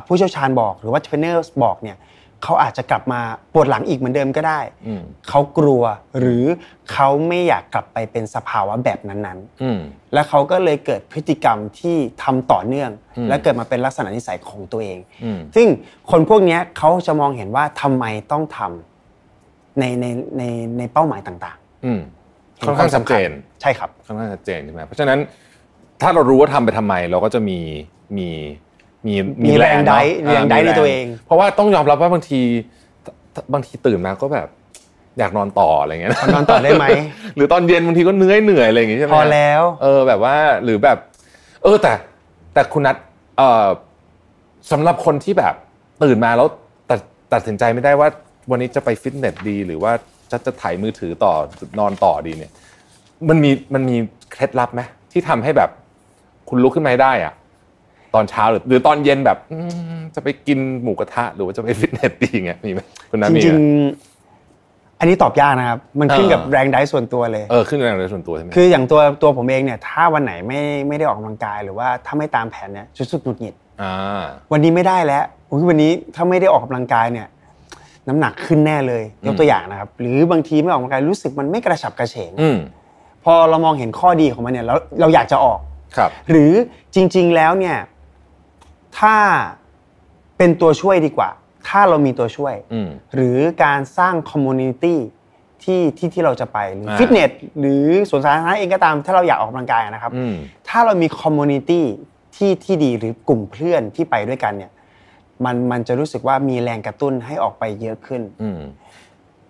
ผู้เชี่ยวชาญบอกหรือว่าเทรนเนอร์บอกเนี่ยเขาอาจจะกลับมาปวดหลังอีกเหมือนเดิมก็ได้เขากลัวหรือเขาไม่อยากกลับไปเป็นสภาวะแบบนั้นๆและเขาก็เลยเกิดพฤติกรรมที่ทำต่อเนื่องและเกิดมาเป็นลักษณะนิสัยของตัวเอง ซึ่งคนพวกนี้เขาจะมองเห็นว่าทำไมต้องทำในในในในเป้าหมายต่างค่อนข้างชัดเจนใช่ครับค่อนข้างชัดเจนใช่ไหมเพราะฉะนั้นถ้าเรารู้ว่าทำไปทำไม เราก็จะมีมีมีมีแรงได้แรงได้ในตัวเอง เพราะว่าต้องยอมรับว่าบางทีบางทีตื่นมาก็แบบ อยากนอนต่ออะไรเงี้ยนอนต่อได้ไหมหรือตอนเย็นบางทีก็เหนื่อยเหนื่อยอะไรอย่างงี้ใช่ไหมพอแล้ว เออ แบบว่าหรือแบบ เออแต่แต่คุณนัทเอ่อสำหรับคนที่แบบตื่นมาแล้วตัดตัดสินใจไม่ได้ว่า วันนี้จะไปฟิตเนสดีหรือว่าจะจะถ่ายมือถือต่อนอนต่อดีเนี่ย มันมีมันมีเคล็ดลับไหมที่ทำให้แบบคุณลุกขึ้นมาได้อะตอนเช้าหรือหรือตอนเย็นแบบจะไปกินหมูกระทะหรือว่าจะไปฟิตเนสดีเงี้ยมีไหมคุณน้ามีจริงอันนี้ตอบยากนะครับมันขึ้นกับแรงไดส่วนตัวเลย เออขึ้นแรงไดส่วนตัวใช่ไหมคืออย่างตัวตัวผมเองเนี่ย ถ้าวันไหนไม่ไม่ได้ออกกำลังกาย หรือว่าถ้าไม่ตามแผนเนี่ยจะสุดหงุดหงิดวันนี้ไม่ได้แล้ววันนี้ถ้าไม่ได้ออกกำลังกายเนี่ยน้ำหนักขึ้นแน่เลย ยกตัวอย่างนะครับหรือบางทีไม่ออกกำลังกายรู้สึกมันไม่กระฉับกระเฉงพอเรามองเห็นข้อดีของมันเนี่ยแล้วเราอยากจะออกครับ หรือจริง ๆ แล้วเนี่ยถ้าเป็นตัวช่วยดีกว่า ถ้าเรามีตัวช่วยหรือการสร้างคอมมูนิตี้ที่ที่ที่เราจะไปหรือฟิตเนสหรือสวนสาธารณะเองก็ตาม ถ้าเราอยากออกกำลังกายนะครับถ้าเรามีคอมมูนิตี้ที่ที่ดีหรือกลุ่มเพื่อนที่ไปด้วยกันเนี่ยมันมันจะรู้สึกว่ามีแรงกระตุ้นให้ออกไปเยอะขึ้น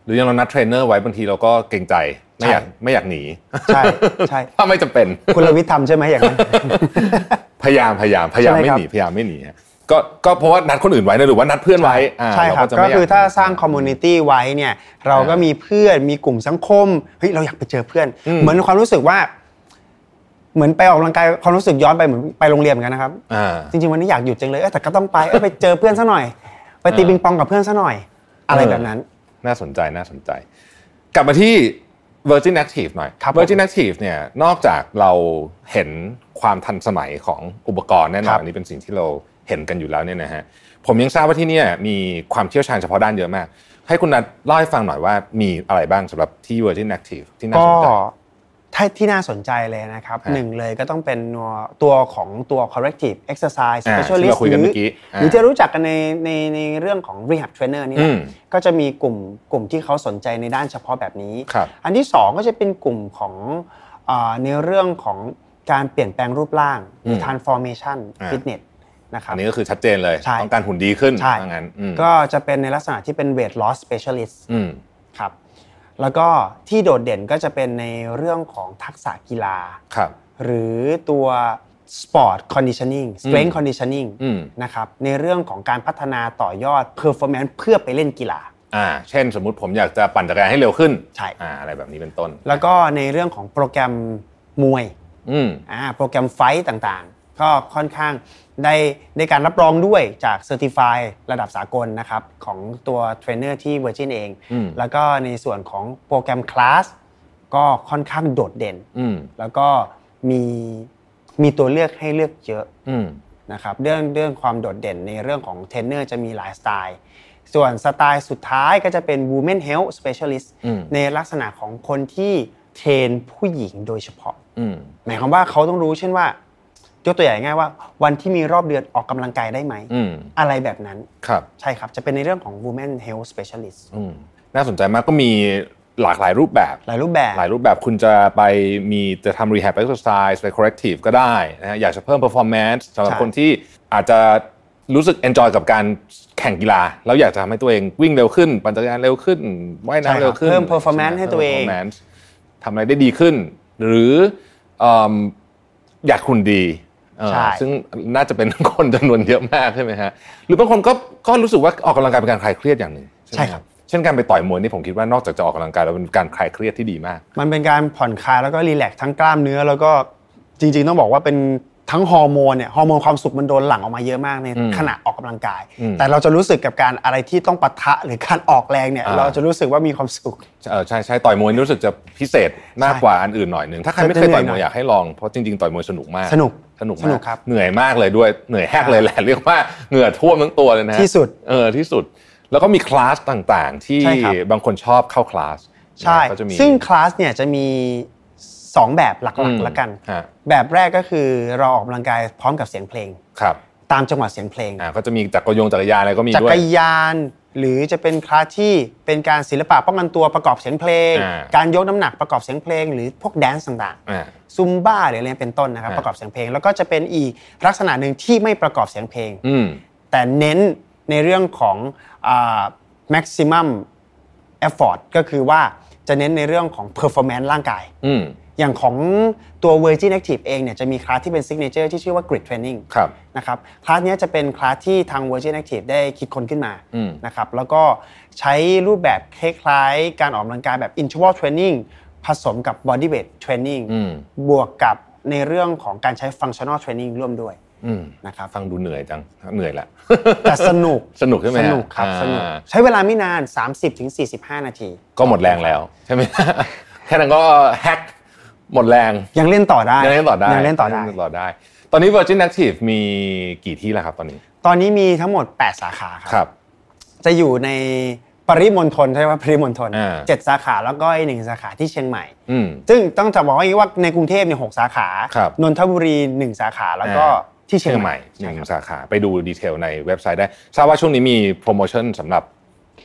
หรือยังเรานัดเทรนเนอร์ไว้บางทีเราก็เก่งใจ ไม่อยากไม่อยากหนี ใช่ใช่ถ้าไม่จำเป็นคุณลวิทย์ทำใช่ไหมอย่างนั้นพยายามพยายามพยายามไม่หนีพยายามไม่หนี ก็ก็เพราะว่านัดคนอื่นไว้นะหรือว่านัดเพื่อนไว้ใช่ครับก็คือถ้าสร้างคอมมูนิตี้ไว้เนี่ยเราก็มีเพื่อนมีกลุ่มสังคมเฮ้ยเราอยากไปเจอเพื่อน เหมือนความรู้สึกว่าเหมือนไปออกกำลังกายความรู้สึกย้อนไปเหมือนไปโรงเรียนเหมือนกันนะครับจริงๆวันนี้อยากหยุดจังเลยแต่ก็ต้องไปไปเจอเพื่อนซะหน่อย ไปตีบิงปองกับเพื่อนซะหน่อย อะไรแบบนั้น น่าสนใจน่าสนใจ กลับมาที่ Virgin Active หน่อย Virgin Active เนี่ยนอกจากเราเห็นความทันสมัยของอุปกรณ์แน่นอนอันนี้เป็นสิ่งที่เราเห็นกันอยู่แล้วเนี่ยนะฮะผมยังทราบว่าที่นี่มีความเชี่ยวชาญเฉพาะด้านเยอะมากให้คุณนัทเล่าให้ฟังหน่อยว่ามีอะไรบ้างสำหรับที่ Virgin Active ที่น่าสนใจถ้าที่น่าสนใจเลยนะครับหนึ่งเลยก็ต้องเป็นตัวของตัว corrective exercise specialist หรือหรือจะรู้จักกันในในในเรื่องของ rehab trainer นี่แหละก็จะมีกลุ่มกลุ่มที่เขาสนใจในด้านเฉพาะแบบนี้อันที่สองก็จะเป็นกลุ่มของในเรื่องของการเปลี่ยนแปลงรูปร่าง transformation fitness นะครับอันนี้ก็คือชัดเจนเลยต้องการหุ่นดีขึ้นใช่ก็จะเป็นในลักษณะที่เป็น weight loss specialist ครับแล้วก็ที่โดดเด่นก็จะเป็นในเรื่องของทักษะกีฬา ครับ หรือตัวสปอร์ตคอนดิช i o ่ i n g s t r e น g ์คอนดิช t i o n i n นะครับ ในเรื่องของการพัฒนาต่อยอดเพอร์ฟอร์แมนซ์เพื่อไปเล่นกีฬา อ่า เช่นสมมุติผมอยากจะปั่นจักรยานให้เร็วขึ้น ใช่อ่า อะไรแบบนี้เป็นต้น แล้วก็ในเรื่องของโปรแกรมมวย อืมอ่า โปรแกรมไฟต์ต่างๆ ก็ค่อนข้างได้นการรับรองด้วยจากเซอร์ติฟายระดับสากลนะครับของตัวเทรนเนอร์ที่ Virgin เอง แล้วก็ในส่วนของโปรแกรมคลาสก็ค่อนข้างโดดเด่นแล้วก็มีมีตัวเลือกให้เลือกเยอะนะครับเรื่องเรื่องความโดดเด่นในเรื่องของเทรนเนอร์จะมีหลายสไตล์ส่วนสไตล์สุดท้ายก็จะเป็น Women Health Specialist ในลักษณะของคนที่เทรนผู้หญิงโดยเฉพาะหมายความว่าเขาต้องรู้เช่นว่ายกตัวอย่างง่ายว่าวันที่มีรอบเดือนออกกำลังกายได้ไหมอะไรแบบนั้นครับ ใช่ครับจะเป็นในเรื่องของ women health specialist น่าสนใจมากก็มีหลากหลายรูปแบบหลายรูปแบบหลายรูปแบบคุณจะไปมีจะทำ rehab exercise ไป corrective ก็ได้นะอยากจะเพิ่ม performance สำหรับคนที่อาจจะรู้สึก enjoy กับการแข่งกีฬาแล้วอยากจะทำให้ตัวเองวิ่งเร็วขึ้นปั่นจักรยานเร็วขึ้น ว่ายน้ำเร็วขึ้นเพิ่ม performance ให้ตัวเองทำอะไรได้ดีขึ้น หรืออยากคุณดีใช่ซึ่งน่าจะเป็นคนจำนวนเยอะมากใช่ไหมฮะหรือบางคนก็ก็รู้สึกว่าออกกำลังกายเป็นการคลายเครียดอย่างหนึ่งใช่ครับเช่นการไปต่อยมวยนี่ผมคิดว่านอกจากจะออกกำลังกายแล้วเป็นการคลายเครียดที่ดีมาก มันเป็นการผ่อนคลายแล้วก็รีแลกซ์ทั้งกล้ามเนื้อแล้วก็จริง ๆ ต้องบอกว่าเป็นทั้งฮอร์โมนเนี่ยฮอร์โมนความสุขมันโดนหลั่งออกมาเยอะมากใน ขณะออกกำลังกาย แต่เราจะรู้สึกกับการอะไรที่ต้องปะทะหรือการออกแรงเนี่ยเราจะรู้สึกว่ามีความสุขใช่ใช่ต่อยมวยรู้สึกจะพิเศษมากกว่าอันอื่นหน่อยหนึ่งถ้าใครไม่เคยต่อยมวยอยากให้ลองเพราะจริงๆต่อยมวยสนุกมากสนุกสนุกมากเหนื่อยมากเลยด้วย เหนื่อยแหกเลยแหละเรียกว่าเหงื่อท่วมทั้งตัวเลยนะที่สุด เออที่สุดแล้วก็มีคลาสต่างๆที่บางคนชอบเข้าคลาสใช่ซึ่งคลาสเนี่ยจะมีสองแบบหลักๆแล้วกัน แบบแรกก็คือเราออกกำลังกายพร้อมกับเสียงเพลงครับตามจังหวะเสียงเพลงก็จะมีจักรยงจักรยานอะไรก็มีด้วยจักรยานหรือจะเป็นคลาสที่เป็นการศิลปะป้องกันตัวประกอบเสียงเพลงการยกน้ำหนักประกอบเสียงเพลงหรือพวกแดนซ์ต่างๆซุมบ้าหรืออะไรเป็นต้นนะครับประกอบเสียงเพลงแล้วก็จะเป็นอีกลักษณะหนึ่งที่ไม่ประกอบเสียงเพลงแต่เน้นในเรื่องของ maximum effort ก็คือว่าจะเน้นในเรื่องของ performance ร่างกายอย่างของตัว Virgin Active เองเนี่ยจะมีคลาสที่เป็นซิกเนเจอร์ที่ชื่อว่า Grid Training ครับนะครับคลาสนี้จะเป็นคลาสที่ทาง Virgin Active ได้คิดค้นขึ้นมานะครับแล้วก็ใช้รูปแบบคล้ายๆ การออกกำลังกายแบบ Interval Training ผสมกับ Body Weight Training บวกกับในเรื่องของการใช้ Functional Training ร่วมด้วยนะครับฟังดูเหนื่อยจังเหนื่อยละ แต่สนุกสนุกใช่ไหมสนุกครับสนุกใช้เวลาไม่นาน 30-45 นาที ก็หมดแรงแล้ว ใช่ไหมแค่นั้นก็แฮกหมดแรงยังเล่นต่อได้ยังเล่นต่อได้ยังเล่นต่อได้ต่อได้ตอนนี้ Virgin Active มีกี่ที่แล้วครับตอนนี้ ตอนนี้มีทั้งหมด 8 สาขาครับจะอยู่ในปริมณฑลใช่ไหมปริมณฑลเจ็ดสาขาแล้วก็อีกหนึ่งสาขาที่เชียงใหม่ซึ่งต้องจะบอกว่าว่าในกรุงเทพเนี่ยหสาขา นนทบุรีหนึ่งสาขาแล้วก็ที่เชียงใหม่หนึ่งสาขาไปดูดีเทลในเว็บไซต์ได้ ทราบว่าช่วงนี้มีโปรโมชั่นสำหรับ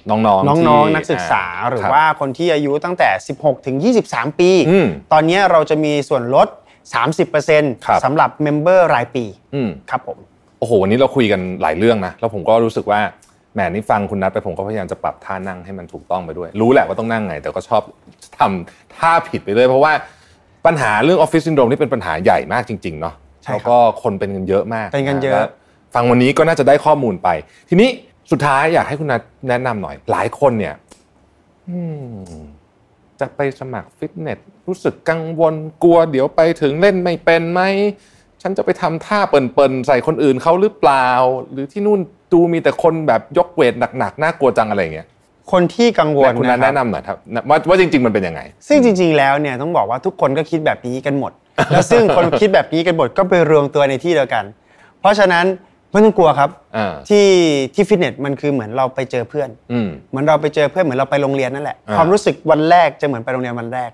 น้องๆน้องๆนักศึกษาหรือว่าคนที่อายุตั้งแต่ 16 ถึง 23 ปี ตอนนี้เราจะมีส่วนลด 30%สำหรับเมมเบอร์รายปีครับผมโอ้โหวันนี้เราคุยกันหลายเรื่องนะแล้วผมก็รู้สึกว่าแหมนี่ฟังคุณนัทไปผมก็พยายามจะปรับท่านั่งให้มันถูกต้องไปด้วย รู้แหละว่าต้องนั่งไง แต่ก็ชอบทำท่าผิดไปเลยเพราะว่าปัญหาเรื่องออฟฟิศซินโดรมนี่เป็นปัญหาใหญ่มากจริงๆเนาะแล้วก็คนเป็นกันเยอะมากเป็นกันเยอะฟังวันนี้ก็น่าจะได้ข้อมูลไปทีนี้สุดท้ายอยากให้คุณนัแนะนำหน่อย หลายคนเนี่ยจะไปสมัครฟิตเนสรู้สึกกังวลกลัวเดี๋ยวไปถึงเล่นไม่เป็นไหมฉันจะไปทำท่าเปิ่นๆใส่คนอื่นเขาหรือเปล่า หรือที่นู่นดูมีแต่คนแบบยกเวทหนัก ๆ น่ากลัวจังอะไรเงี้ยคนที่กังวลคุณนัแนะนำหน่อยครับว่าว่าจริง ๆ มันเป็นยังไงซึ่งจริง ๆ แล้วเนี่ยต้องบอกว่าทุกคนก็คิดแบบนี้กันหมด แล้วซึ่งคนคิดแบบนี้กันหมดก็ไปรวมตัวในที่เดียวกัน เพราะฉะนั้นไม่ต้องกลัวครับที่ที่ฟิตเนสมันคือเหมือนเราไปเจอเพื่อนเหมือนเราไปเจอเพื่อนเหมือนเราไปโรงเรียนนั่นแหละ ความรู้สึกวันแรกจะเหมือนไปโรงเรียนวันแรก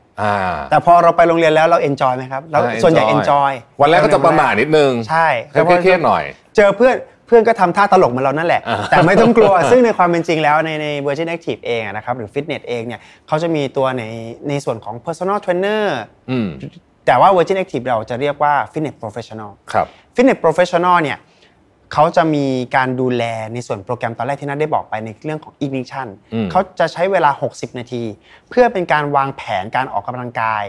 แต่พอเราไปโรงเรียนแล้วเราเอนจอยไหมครับแล้วส่วนใหญ่เอนจอยวันแรกก็จะประมานิดนึงใช่เครียดหน่อย เจอเพื่อนเพื่อนก็ทำท่าตลกเหมือนเรานั่นแหละ แต่ไม่ต้องกลัว ซึ่งในความเป็นจริงแล้วในในเวอร์ชันแอคทีฟเองนะครับหรือฟิตเนสเองเนี่ยเขาจะมีตัวในในส่วนของ Personal Trainer แต่ว่าเวอร์ชันแอคทีฟเราจะเรียกว่าฟิตเนสโปรเฟชชั่นอลฟครับสโปรเฟชชั่นอลเนี่ยเขาจะมีการดูแลในส่วนโปรแกรมตอนแรกที่นัาได้บอกไปในเรื่องของ ignition เขาจะใช้เวลา 60 นาที เพื่อเป็นการวางแผนการออกกำลังกาย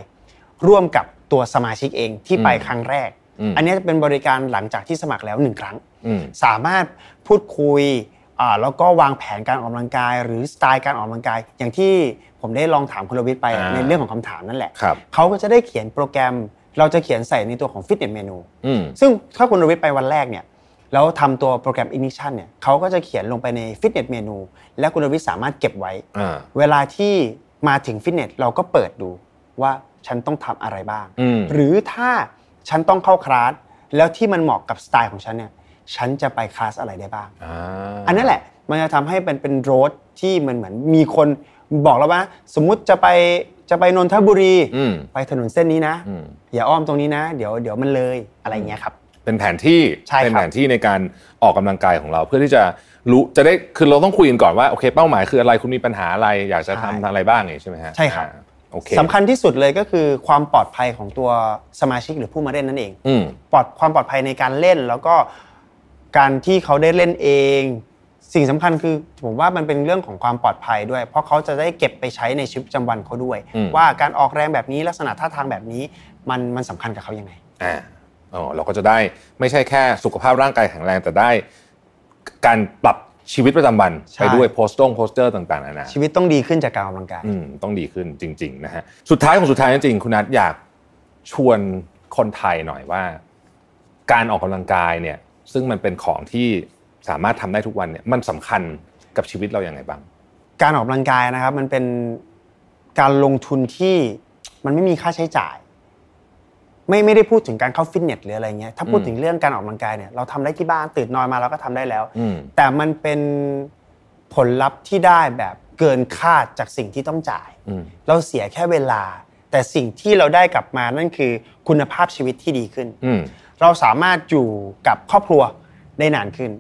ร่วมกับตัวสมาชิกเองที่ไปครั้งแรก อันนี้จะเป็นบริการหลังจากที่สมัครแล้วหนึ่งครั้ง สามารถพูดคุยแล้วก็วางแผนการออกกำลังกาย หรือสไตล์การออกกำลังกาย อย่างที่ผมได้ลองถามคุณรวิทย์ไปในเรื่องของคำถามนั่นแหละ เขาก็จะได้เขียนโปรแกรมเราจะเขียนใส่ในตัวของฟิตเนสเมนูซึ่งถ้าคุณรวิทย์ไปวันแรกเนี่ยแล้วทำตัวโปรแกรม Ignition เนี่ยเขาก็จะเขียนลงไปในฟิตเนสเมนู และคุณวิสามารถเก็บไว้เวลาที่มาถึงฟิตเนสเราก็เปิดดูว่าฉันต้องทำอะไรบ้าง หรือถ้าฉันต้องเข้าคลาสแล้วที่มันเหมาะกับสไตล์ของฉันเนี่ยฉันจะไปคลาสอะไรได้บ้างอันนั้นแหละ มันจะทำให้เป็นเป็นโรดที่มันเหมือนมีคนบอกแล้วว่าสมมติจะไปจะไปนนทบุรีไปถนนเส้นนี้นะอย่าอ้อมตรงนี้นะ เดี๋ยวเดี๋ยวมันเลยอะไรเงี้ยครับเป็นแผนที่เป็นแผนที่ในการออกกำลังกายของเรา เพื่อที่จะรู้จะได้คือเราต้องคุยกันก่อนว่าโอเค เป้าหมายคืออะไรคุณมีปัญหาอะไร อยากจะทำอะไรบ้างใช่ไหมฮะใช่ครับโอเคสำคัญที่สุดเลยก็คือความปลอดภัยของตัวสมาชิกหรือผู้มาเล่นนั่นเองอปลอดความปลอดภัยในการเล่น แล้วก็การที่เขาได้เล่นเอง สิ่งสำคัญคือผมว่ามันเป็นเรื่องของความปลอดภัยด้วย เพราะเขาจะได้เก็บไปใช้ในชีวิตประจำวันเขาด้วย ว่าการออกแรงแบบนี้ลักษณะท่าทางแบบนี้มันมันสำคัญกับเขายังไงอ่าเอเราก็จะได้ไม่ใช่แค่สุขภาพร่างกายแข็งแรง แต่ได้ การปรับชีวิตประจำวันไปด้วยโพสต์ตรงโพสเตอร์ต่างๆนานาชีวิตต้องดีขึ้นจากการออกกำลังกายอืมต้องดีขึ้นจริงๆนะฮะสุดท้ายของสุดท้ายจริงๆคุณนัทอยากชวนคนไทยหน่อยว่า การออกกำลังกายเนี่ยซึ่งมันเป็นของที่สามารถทำได้ทุกวันเนี่ยมันสำคัญกับชีวิตเราอย่างไรบ้างการออกกำลังกายนะครับ มันเป็นการลงทุนที่มันไม่มีค่าใช้จ่ายไม่ไม่ได้พูดถึงการเข้าฟิตเนสหรืออะไรเงี้ย ถ้าพูดถึงเรื่องการออกกำลังกายเนี่ยเราทำได้ที่บ้านตื่นนอนมาเราก็ทำได้แล้วแต่มันเป็นผลลัพธ์ที่ได้แบบเกินคาดจากสิ่งที่ต้องจ่าย เราเสียแค่เวลา แต่สิ่งที่เราได้กลับมานั่นคือคุณภาพชีวิตที่ดีขึ้นเราสามารถอยู่กับครอบครัวได้นานขึ้น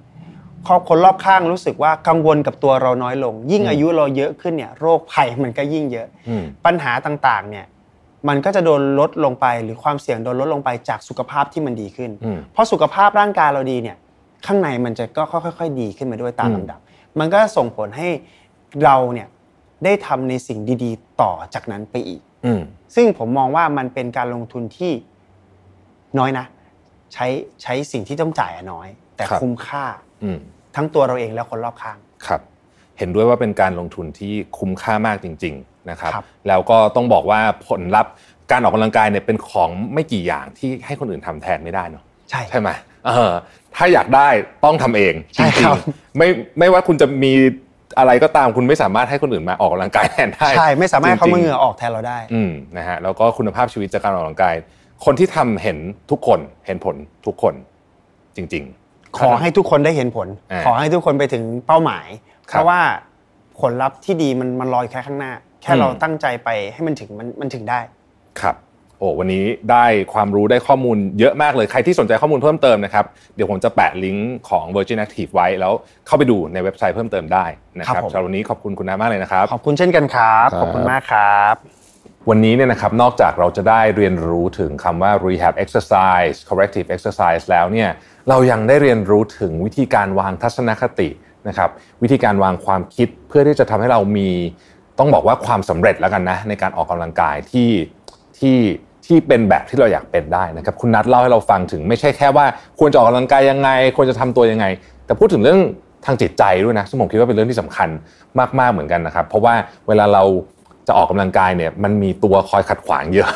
ครอบคนรอบข้างรู้สึกว่ากังวลกับตัวเราน้อยลง ยิ่งอายุเราเยอะขึ้นเนี่ย โรคภัยมันก็ยิ่งเยอะปัญหาต่างๆ เนี่ยมันก็จะโดนลดลงไปหรือความเสี่ยงโดนลดลงไปจากสุขภาพที่มันดีขึ้น เพราะสุขภาพร่างกายเราดีเนี่ย ข้างในมันจะก็ค่อย ๆ ดีขึ้นมาด้วยตามลำดับ มันก็ส่งผลให้เราเนี่ยได้ทำในสิ่งดี ๆ ต่อจากนั้นไปอีกซึ่งผมมองว่ามันเป็นการลงทุนที่น้อยนะ ใช้ใช้สิ่งที่ต้องจ่ายน้อย แต่คุ้มค่าทั้งตัวเราเองและคนรอบข้างครับห็นด้วยว่าเป็นการลงทุนที่คุ้มค่ามากจริงๆนะครับรบแล้วก็ต้องบอกว่าผลลัพธ์การออกกำลังกายเนี่ยเป็นของไม่กี่อย่างที่ให้คนอื่นทำแทนไม่ได้เนาะใช่ใช่ไหมเออถ้าอยากได้ต้องทำเองจริงๆไม่ไม่ว่าคุณจะมีอะไรก็ตาม คุณไม่สามารถให้คนอื่นมาออกกำลังกายแทนได้ใช่ไม่สามารถเขามเงือออกแทนเราได้อืมนะฮะแล้วก็คุณภาพชีวิตจากการออกกำลังกาย คนที่ทำเห็นทุกคนเห็นผลทุกคนจริงๆ ขอให้ทุกคนได้เห็นผล ขอให้ทุกคนไปถึงเป้าหมายพราะว่าผลลัพธ์ที่ดีมันมันลอยแค่ข้างหน้า แค่เราตั้งใจไปให้มันถึงมันมันถึงได้ครับโอ้วันนี้ได้ความรู้ได้ข้อมูลเยอะมากเลยใครที่สนใจข้อมูลเพิ่มเติมนะครับเดี๋ยวผมจะแปะลิงก์ของ Virgin Active ไว้ แล้วเข้าไปดูในเว็บไซต์เพิ่มเติมได้นะครับสำหรับวันนี้ขอบคุณคุณน้ามากเลยนะครับขอบคุณเช่นกันครับขอบคุณมากครับวันนี้เนี่ยนะครับนอกจากเราจะได้เรียนรู้ถึงคำว่า rehab exercise corrective exercise แล้วเนี่ยเรายังได้เรียนรู้ถึงวิธีการวางทัศนคตินะครับวิธีการวางความคิดเพื่อที่จะทำให้เรามีต้องบอกว่าความสำเร็จแล้วกันนะในการออกกำลังกายที่ที่ที่เป็นแบบที่เราอยากเป็นได้นะครับคุณนัทเล่าให้เราฟังถึงไม่ใช่แค่ว่า ควรจะออกกำลังกายยังไง ควรจะทำตัวยังไง แต่พูดถึงเรื่องทางจิตใจด้วยนะซึ่งผมคิดว่าเป็นเรื่องที่สำคัญมากๆเหมือนกันนะครับ เพราะว่าเวลาเราจะออกกำลังกายเนี่ยมันมีตัวคอยขัดขวางเยอะ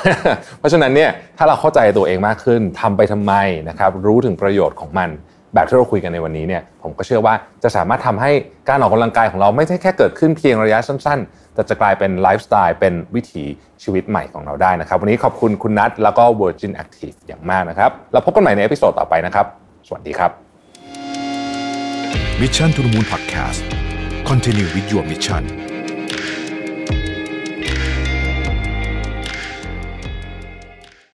เพราะฉะนั้นเนี่ยถ้าเราเข้าใจตัวเองมากขึ้นทำไปทำไมนะครับรู้ถึงประโยชน์ของมันแบบที่เราคุยกันในวันนี้เนี่ยผมก็เชื่อว่าจะสามารถทำให้การออกกำลังกายของเราไม่ใช่แค่เกิดขึ้นเพียงระยะสั้นๆ แต่จะกลายเป็นไลฟ์สไตล์เป็นวิถีชีวิตใหม่ของเราได้นะครับ วันนี้ขอบคุณคุณนัทแล้วก็ Virgin Active อย่างมากนะครับเราพบกันใหม่ในเอพิโซดต่อไปนะครับ สวัสดีครับ Mission to the Moon Podcast Continue with your mission